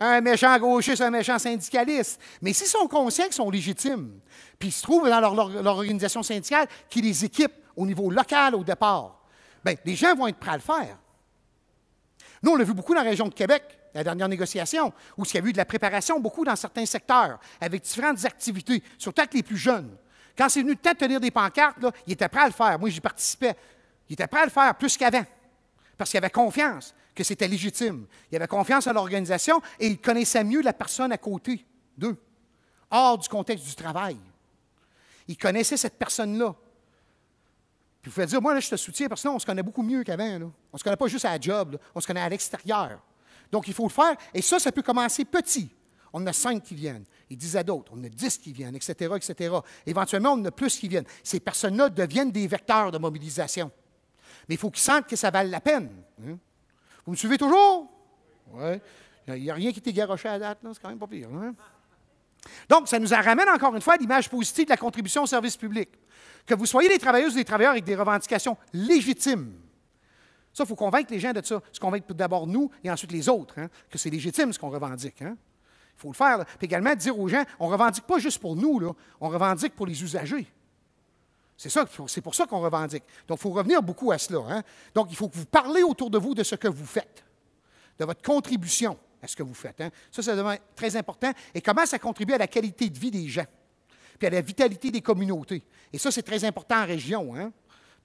un méchant gauchiste, un méchant syndicaliste. Mais s'ils sont conscients qu'ils sont légitimes, puis ils se trouvent dans leur, organisation syndicale qui les équipe au niveau local au départ, bien, les gens vont être prêts à le faire. Nous, on l'a vu beaucoup dans la région de Québec, la dernière négociation, où il y a eu de la préparation beaucoup dans certains secteurs, avec différentes activités, surtout avec les plus jeunes. Quand c'est venu tenir des pancartes, là, ils étaient prêts à le faire. Moi, j'y participais. Il était prêt à le faire plus qu'avant, parce qu'il avait confiance que c'était légitime. Il avait confiance à l'organisation et il connaissait mieux la personne à côté d'eux, hors du contexte du travail. Il connaissait cette personne-là. Puis vous pouvez dire, moi, là, je te soutiens, parce que là, on se connaît beaucoup mieux qu'avant. On ne se connaît pas juste à la job, on se connaît à l'extérieur. Donc, il faut le faire. Et ça, ça peut commencer petit. On a cinq qui viennent. Ils disent à d'autres. On a dix qui viennent, etc., etc. Éventuellement, on a plus qui viennent. Ces personnes-là deviennent des vecteurs de mobilisation. Mais il faut qu'ils sentent que ça vale la peine. Hein. Vous me suivez toujours? Oui. Il n'y a rien qui t'est garoché à date, c'est quand même pas pire. Hein. Donc, ça nous ramène encore une fois à l'image positive de la contribution au service public. Que vous soyez des travailleuses ou des travailleurs avec des revendications légitimes. Ça, il faut convaincre les gens de ça. Se convaincre d'abord nous et ensuite les autres hein, que c'est légitime ce qu'on revendique. Il faut le faire. Puis également, dire aux gens, on ne revendique pas juste pour nous, là, on revendique pour les usagers. C'est pour ça qu'on revendique. Donc, il faut revenir beaucoup à cela. Hein. Donc, il faut que vous parlez autour de vous de ce que vous faites, de votre contribution à ce que vous faites. Hein. Ça, ça devient très important. Et comment ça contribue à la qualité de vie des gens, puis à la vitalité des communautés. Et ça, c'est très important en région. Hein.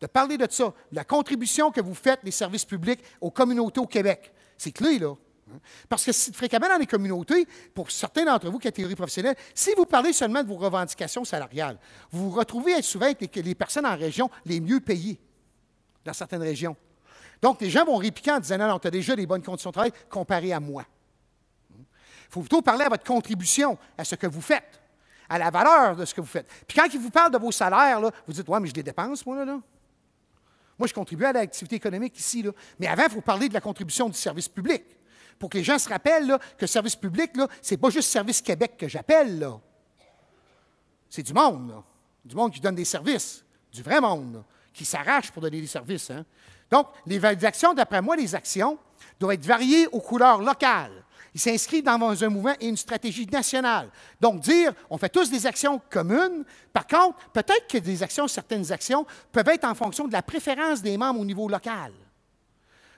de parler de ça, de la contribution que vous faites les services publics aux communautés au Québec. C'est clé, là. Hein. Parce que fréquemment dans les communautés, pour certains d'entre vous, catégories professionnelle, si vous parlez seulement de vos revendications salariales, vous vous retrouvez souvent avec les, personnes en région les mieux payées dans certaines régions. Donc, les gens vont répliquer en disant Non, non, tu as déjà des bonnes conditions de travail comparées à moi. Il faut plutôt parler à votre contribution, à ce que vous faites, à la valeur de ce que vous faites. Puis quand ils vous parlent de vos salaires, vous dites Ouais, mais je les dépense, moi, là. là. Moi, je contribue à l'activité économique ici, Mais avant, il faut parler de la contribution du service public pour que les gens se rappellent que que service public, ce n'est pas juste Service Québec que j'appelle. C'est du monde, du monde qui donne des services, du vrai monde, qui s'arrache pour donner des services. Hein. Donc, les actions, d'après moi, les actions doivent être variées aux couleurs locales. Ils s'inscrivent dans un mouvement et une stratégie nationale. Donc, dire, on fait tous des actions communes. Par contre, peut-être que des actions, certaines actions, peuvent être en fonction de la préférence des membres au niveau local.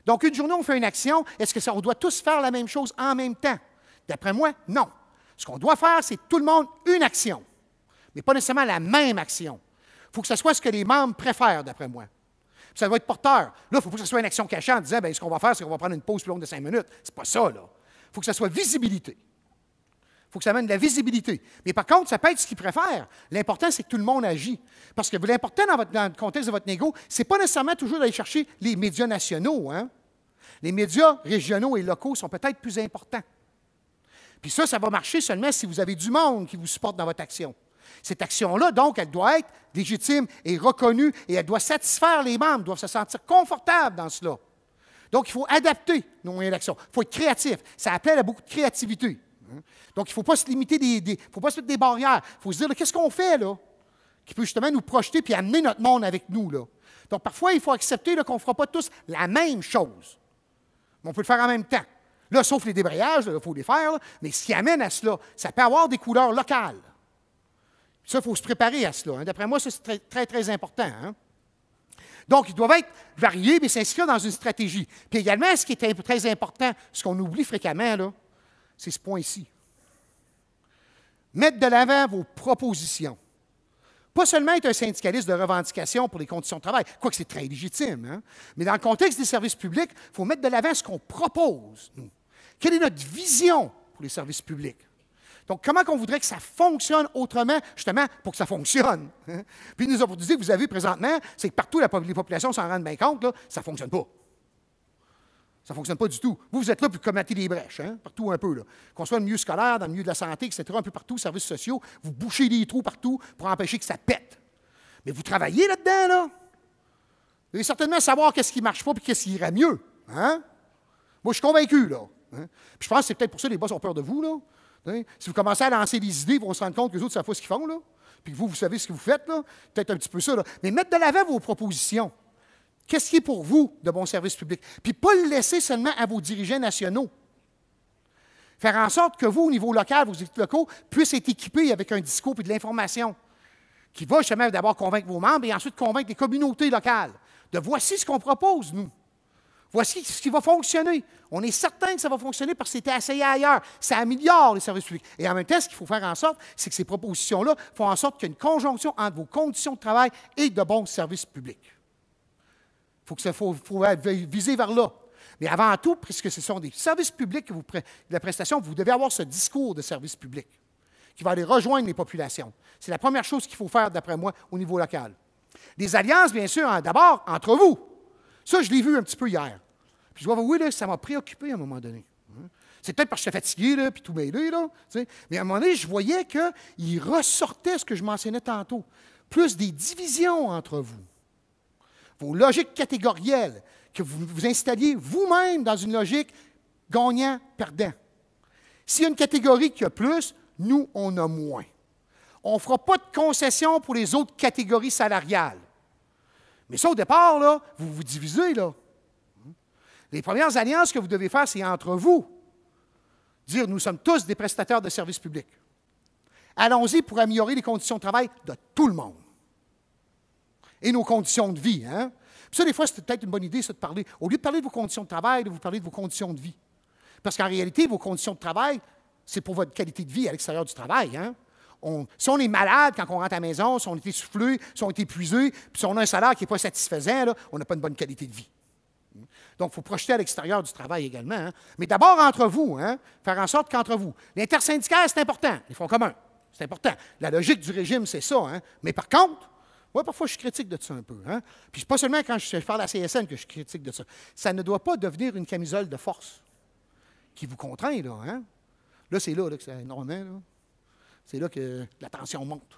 Donc, une journée, on fait une action. Est-ce que ça, on doit tous faire la même chose en même temps? D'après moi, non. Ce qu'on doit faire, c'est tout le monde une action, mais pas nécessairement la même action. Il faut que ce soit ce que les membres préfèrent, d'après moi. ça doit être porteur. Là, il faut que ce soit une action cachée en disant, ben, ce qu'on va faire, c'est qu'on va prendre une pause plus longue de cinq minutes. C'est pas ça, là. Il faut que ce soit visibilité faut que ça amène de la visibilité. Mais par contre, ça peut être ce qu'ils préfèrent. L'important, c'est que tout le monde agit. Parce que l'important dans, dans, le contexte de votre négo, c'est pas nécessairement toujours d'aller chercher les médias nationaux. Hein. Les médias régionaux et locaux sont peut-être plus importants. Puis ça, ça va marcher seulement si vous avez du monde qui vous supporte dans votre action. Cette action-là, donc, elle doit être légitime et reconnue et elle doit satisfaire les membres, doivent se sentir confortables dans cela. Donc, il faut adapter nos moyens d'action. Il faut être créatif. Ça appelle à beaucoup de créativité. Hein. Donc, il ne faut pas se limiter, des, ne faut pas se mettre des barrières. Il faut se dire, qu'est-ce qu'on fait là qui peut justement nous projeter puis amener notre monde avec nous. Là. Donc, parfois, il faut accepter qu'on ne fera pas tous la même chose. Mais on peut le faire en même temps. Là, sauf les débrayages, il faut les faire, mais ce qui amène à cela, ça peut avoir des couleurs locales. Ça, il faut se préparer à cela. Hein. D'après moi, c'est très, très, important. Hein. Donc, ils doivent être variés, mais s'inscrire dans une stratégie. Puis également, ce qui est très important, ce qu'on oublie fréquemment, là, c'est ce point-ci. Mettre de l'avant vos propositions. Pas seulement être un syndicaliste de revendication pour les conditions de travail, quoique c'est très légitime, hein. mais dans le contexte des services publics, il faut mettre de l'avant ce qu'on propose, nous. Quelle est notre vision pour les services publics? Donc, comment qu'on voudrait que ça fonctionne autrement, justement, pour que ça fonctionne? Hein? Puis, nous avons dit que vous avez présentement, c'est que partout, la, les populations s'en rendent bien compte, là, ça ne fonctionne pas. Ça ne fonctionne pas du tout. Vous, vous êtes là pour commettre des brèches, hein? partout un peu. Qu'on soit dans le milieu scolaire, dans le milieu de la santé, etc., un peu partout, services sociaux, vous bouchez les trous partout pour empêcher que ça pète. Mais vous travaillez là-dedans, là. Vous devez certainement savoir qu'est-ce qui ne marche pas et qu'est-ce qui irait mieux. Hein? Moi, je suis convaincu, là. Hein. je pense que c'est peut-être pour ça que les boss ont peur de vous, là. Si vous commencez à lancer des idées, ils vont se rendre compte que les autres ne savent pas ce qu'ils font, là. Puis vous, vous savez ce que vous faites, là. Peut-être un petit peu ça, là. Mais mettre de l'avant vos propositions. Qu'est-ce qui est pour vous de bon service public? Puis pas le laisser seulement à vos dirigeants nationaux. Faire en sorte que vous, au niveau local, vos équipes locaux, puissent être équipés avec un discours et de l'information qui va justement d'abord convaincre vos membres et ensuite convaincre les communautés locales de voici ce qu'on propose, nous. Voici ce qui va fonctionner. On est certain que ça va fonctionner parce que c'était essayé ailleurs. Ça améliore les services publics. Et en même temps, ce qu'il faut faire en sorte, c'est que ces propositions-là font en sorte qu'il y ait une conjonction entre vos conditions de travail et de bons services publics faut que ça faut, viser vers là. Mais avant tout, puisque ce sont des services publics que la prestation, vous devez avoir ce discours de service public qui va aller rejoindre les populations. C'est la première chose qu'il faut faire, d'après moi, au niveau local. Des alliances, bien sûr, hein, d'abord entre vous. Ça, je l'ai vu un petit peu hier. Puis je vois, oui, ça m'a préoccupé à un moment donné. Hein? C'est peut-être parce que j'étais fatigué, là, puis tout mêlé, Mais à un moment donné, je voyais qu'il ressortait ce que je mentionnais tantôt. Plus des divisions entre vous vos logiques catégorielles, que vous vous installiez vous-même dans une logique gagnant-perdant. S'il y a une catégorie qui a plus, nous, on a moins. On ne fera pas de concession pour les autres catégories salariales. Mais ça, au départ, là, vous vous divisez. Là. Les premières alliances que vous devez faire, c'est entre vous. Dire, nous sommes tous des prestataires de services publics. Allons-y pour améliorer les conditions de travail de tout le monde et nos conditions de vie. Hein? Puis ça, des fois, c'est peut-être une bonne idée, ça, de parler. Au lieu de parler de vos conditions de travail, de vous parler de vos conditions de vie. Parce qu'en réalité, vos conditions de travail, c'est pour votre qualité de vie à l'extérieur du travail. Hein? si on est malade quand on rentre à la maison, si on est essoufflé, si on est épuisé, puis si on a un salaire qui n'est pas satisfaisant, on n'a pas une bonne qualité de vie. Donc, il faut projeter à l'extérieur du travail également. Hein? Mais d'abord, entre vous, hein? faire en sorte qu'entre vous. L'intersyndicat, c'est important, les fonds communs, c'est important. La logique du régime, c'est ça. Hein? Mais par contre, moi, parfois, je critique de ça un peu. Hein? Puis pas seulement quand je parle à la CSN que je critique de ça. Ça ne doit pas devenir une camisole de force qui vous contraint, là. Hein? Là, c'est là, que c'est énormément. C'est là que la tension monte.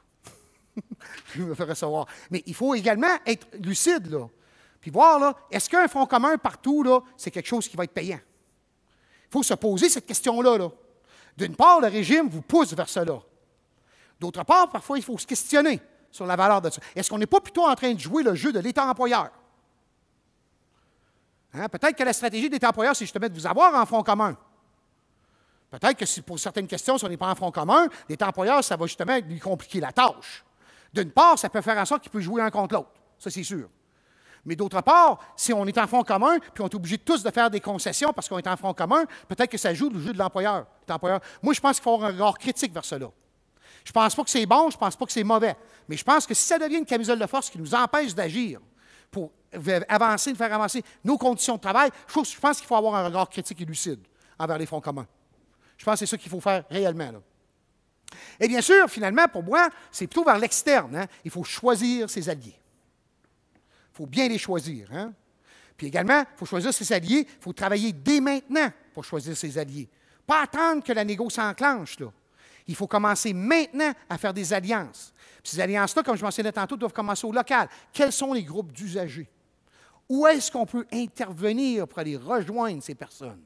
je me faire savoir. Mais il faut également être lucide, là. Puis voir, là, est-ce qu'un fonds commun partout, là, c'est quelque chose qui va être payant? Il faut se poser cette question-là. Là. D'une part, le régime vous pousse vers cela. D'autre part, parfois, il faut se questionner sur la valeur de ça. Est-ce qu'on n'est pas plutôt en train de jouer le jeu de l'État-employeur? Hein? Peut-être que la stratégie de l'État-employeur, c'est justement de vous avoir en front commun. Peut-être que si pour certaines questions, si on n'est pas en front commun, l'État-employeur, ça va justement lui compliquer la tâche. D'une part, ça peut faire en sorte qu'il peut jouer un contre l'autre. Ça, c'est sûr. Mais d'autre part, si on est en front commun, puis on est obligé tous de faire des concessions parce qu'on est en front commun, peut-être que ça joue le jeu de l'employeur. Moi, je pense qu'il faut avoir un regard critique vers cela. Je ne pense pas que c'est bon, je ne pense pas que c'est mauvais. Mais je pense que si ça devient une camisole de force qui nous empêche d'agir pour avancer, de faire avancer nos conditions de travail, je pense qu'il faut avoir un regard critique et lucide envers les fonds communs. Je pense que c'est ça qu'il faut faire réellement. Et bien sûr, finalement, pour moi, c'est plutôt vers l'externe. Hein. Il faut choisir ses alliés. Il faut bien les choisir. Hein. Puis également, il faut choisir ses alliés. Il faut travailler dès maintenant pour choisir ses alliés. Pas attendre que la négociation s'enclenche. Là. Il faut commencer maintenant à faire des alliances. ces alliances-là, comme je mentionnais tantôt, doivent commencer au local. Quels sont les groupes d'usagers? Où est-ce qu'on peut intervenir pour aller rejoindre ces personnes?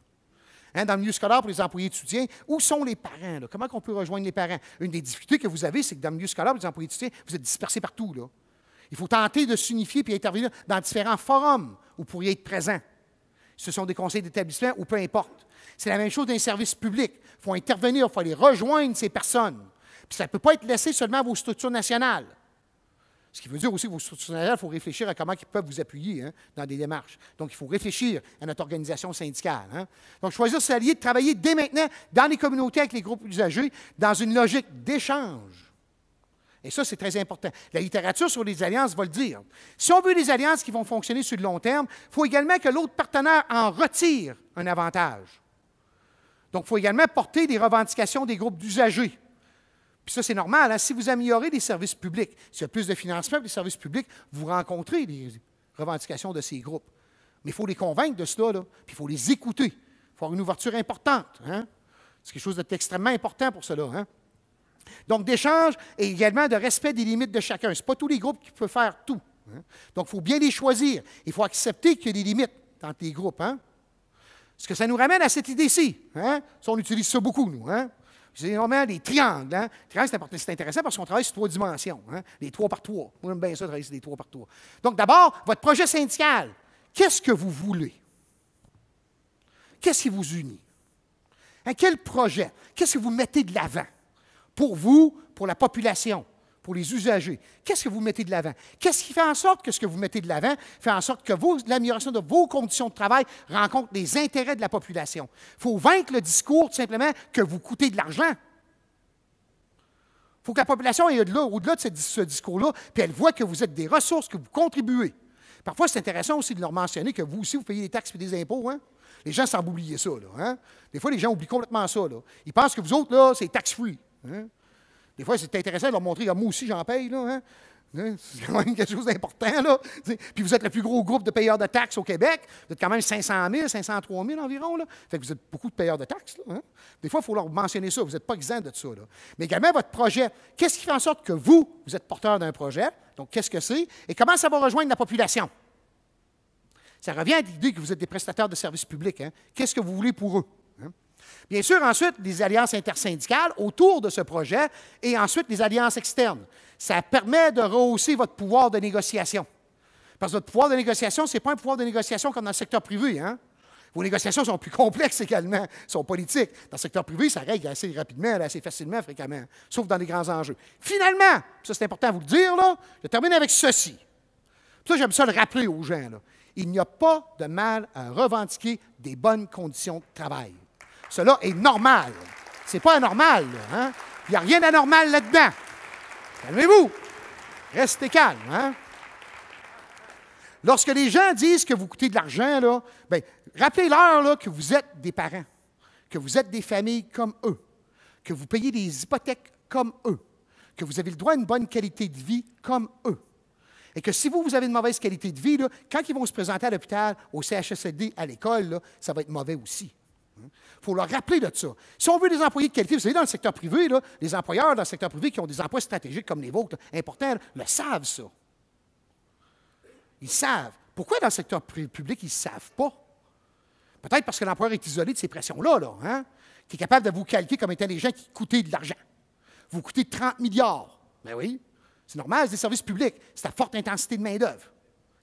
Hein, dans le milieu scolaire, pour les employés étudiants, où sont les parents? Comment on peut rejoindre les parents? Une des difficultés que vous avez, c'est que dans le milieu scolaire, pour les employés étudiants, vous êtes dispersés partout. Il faut tenter de s'unifier et intervenir dans différents forums où vous pourriez être présent. Ce sont des conseils d'établissement ou peu importe. C'est la même chose d'un service public. Il faut intervenir, il faut aller rejoindre ces personnes. Puis ça ne peut pas être laissé seulement à vos structures nationales. Ce qui veut dire aussi que vos structures nationales, il faut réfléchir à comment ils peuvent vous appuyer hein, dans des démarches. Donc, il faut réfléchir à notre organisation syndicale. Hein. Donc, choisir s'allier, alliés, travailler dès maintenant dans les communautés avec les groupes usagers, dans une logique d'échange. Et ça, c'est très important. La littérature sur les alliances va le dire. Si on veut des alliances qui vont fonctionner sur le long terme, il faut également que l'autre partenaire en retire un avantage. Donc, il faut également porter des revendications des groupes d'usagers. Puis ça, c'est normal. Hein. Si vous améliorez les services publics, s'il y a plus de financement pour les services publics, vous rencontrez des revendications de ces groupes. Mais il faut les convaincre de cela, puis il faut les écouter. Il faut avoir une ouverture importante. Hein. C'est quelque chose d'extrêmement important pour cela. Hein. Donc, d'échange et également de respect des limites de chacun. Ce n'est pas tous les groupes qui peuvent faire tout. Donc, il faut bien les choisir. Il faut accepter qu'il y a des limites dans les groupes. Est-ce que ça nous ramène à cette idée-ci. Hein? on utilise ça beaucoup, nous. Hein? C'est normalement des triangles. Hein? c'est intéressant parce qu'on travaille sur trois dimensions. Hein? Les trois par trois. Moi, j'aime bien ça, travailler sur des trois par trois. Donc, d'abord, votre projet syndical. Qu'est-ce que vous voulez? Qu'est-ce qui vous unit? À hein, quel projet? Qu'est-ce que vous mettez de l'avant? Pour vous, pour la population, pour les usagers. Qu'est-ce que vous mettez de l'avant? Qu'est-ce qui fait en sorte que ce que vous mettez de l'avant fait en sorte que l'amélioration de vos conditions de travail rencontre les intérêts de la population? Il faut vaincre le discours tout simplement que vous coûtez de l'argent. Il faut que la population aille au-delà de ce discours-là, puis elle voit que vous êtes des ressources, que vous contribuez. Parfois, c'est intéressant aussi de leur mentionner que vous aussi, vous payez des taxes et des impôts. Hein. Les gens semblent oublier ça. Hein. Des fois, les gens oublient complètement ça. Ils pensent que vous autres, là, c'est tax-free. Hein. Des fois, c'est intéressant de leur montrer, ah, moi aussi, j'en paye, hein. Hein? C'est quand même quelque chose d'important, là. Puis vous êtes le plus gros groupe de payeurs de taxes au Québec. Vous êtes quand même 500 000, 503 000 environ, là. Fait que vous êtes beaucoup de payeurs de taxes, hein. Des fois, il faut leur mentionner ça. Vous n'êtes pas exempt de ça, Mais également, votre projet. Qu'est-ce qui fait en sorte que vous, vous êtes porteur d'un projet? Donc, qu'est-ce que c'est? Et comment ça va rejoindre la population? Ça revient à l'idée que vous êtes des prestataires de services publics, Qu'est-ce que vous voulez pour eux? Bien sûr, ensuite, les alliances intersyndicales autour de ce projet et ensuite les alliances externes. Ça permet de rehausser votre pouvoir de négociation. Parce que votre pouvoir de négociation, ce n'est pas un pouvoir de négociation comme dans le secteur privé. Hein? Vos négociations sont plus complexes également, sont politiques. Dans le secteur privé, ça règle assez rapidement, assez facilement, fréquemment, sauf dans les grands enjeux. Finalement, ça c'est important à vous le dire, là, je termine avec ceci. ça, j'aime ça le rappeler aux gens. Il n'y a pas de mal à revendiquer des bonnes conditions de travail. Cela est normal. C'est pas anormal. Il hein? n'y a rien d'anormal là-dedans. Calmez-vous. Restez calme. Hein? Lorsque les gens disent que vous coûtez de l'argent, ben, rappelez-leur que vous êtes des parents, que vous êtes des familles comme eux, que vous payez des hypothèques comme eux, que vous avez le droit à une bonne qualité de vie comme eux. Et que si vous, vous avez une mauvaise qualité de vie, quand ils vont se présenter à l'hôpital, au CHSLD, à l'école, ça va être mauvais aussi. Il faut leur rappeler de ça. Si on veut des employés de qualité, vous savez, dans le secteur privé, les employeurs dans le secteur privé qui ont des emplois stratégiques comme les vôtres, importants, le savent ça. Ils savent. Pourquoi dans le secteur public, ils ne savent pas? Peut-être parce que l'employeur est isolé de ces pressions-là, là, hein, qui est capable de vous calquer comme étant des gens qui coûtaient de l'argent. Vous coûtez 30 milliards. Ben oui, c'est normal, c'est des services publics. C'est à forte intensité de main-d'œuvre.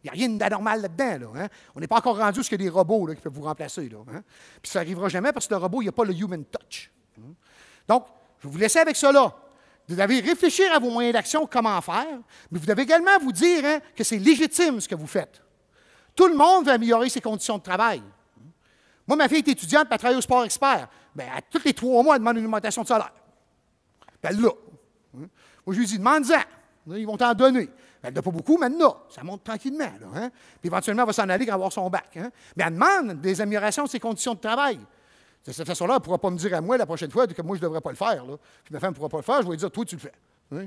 Il n'y a rien d'anormal là-dedans. Hein. On n'est pas encore rendu ce qu'il y des robots qui peuvent vous remplacer. Hein. Puis ça n'arrivera jamais parce que le robot, il n'y a pas le human touch. Hein. Donc, je vais vous laisser avec cela. Vous devez réfléchir à vos moyens d'action, comment faire, mais vous devez également vous dire que c'est légitime ce que vous faites. Tout le monde veut améliorer ses conditions de travail. Moi, ma fille est étudiante, elle travaille au sport expert. Bien, à tous les trois mois, elle demande une augmentation de salaire. Ben là. Moi, je lui dis, demande-en. Ils vont t'en donner. Elle n'a pas beaucoup, maintenant. Ça monte tranquillement. Hein. Puis éventuellement, elle va s'en aller quand avoir son bac. Hein. Mais elle demande des améliorations de ses conditions de travail. De cette façon-là, elle ne pourra pas me dire à moi la prochaine fois que moi, je ne devrais pas le faire. Puis ma femme ne pourra pas le faire. Je vais lui dire, toi, tu le fais. Hein.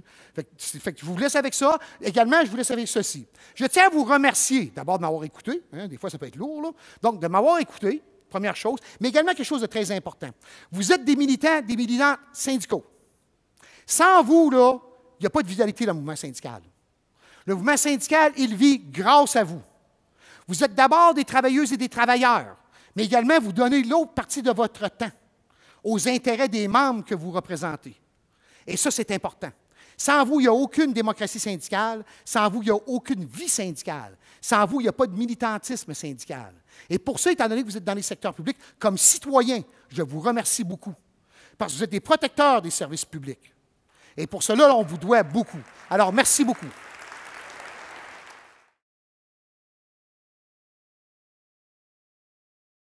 je vous laisse avec ça. Également, je vous laisse avec ceci. Je tiens à vous remercier d'abord de m'avoir écouté. des fois, ça peut être lourd. Donc, de m'avoir écouté, première chose, mais également quelque chose de très important. Vous êtes des militants, des militants syndicaux. Sans vous, il n'y a pas de vitalité dans le mouvement syndical. Le mouvement syndical, il vit grâce à vous. Vous êtes d'abord des travailleuses et des travailleurs, mais également vous donnez l'autre partie de votre temps aux intérêts des membres que vous représentez. Et ça, c'est important. Sans vous, il n'y a aucune démocratie syndicale. Sans vous, il n'y a aucune vie syndicale. Sans vous, il n'y a pas de militantisme syndical. Et pour ça, étant donné que vous êtes dans les secteurs publics, comme citoyens, je vous remercie beaucoup. Parce que vous êtes des protecteurs des services publics. Et pour cela, on vous doit beaucoup. Alors, merci beaucoup.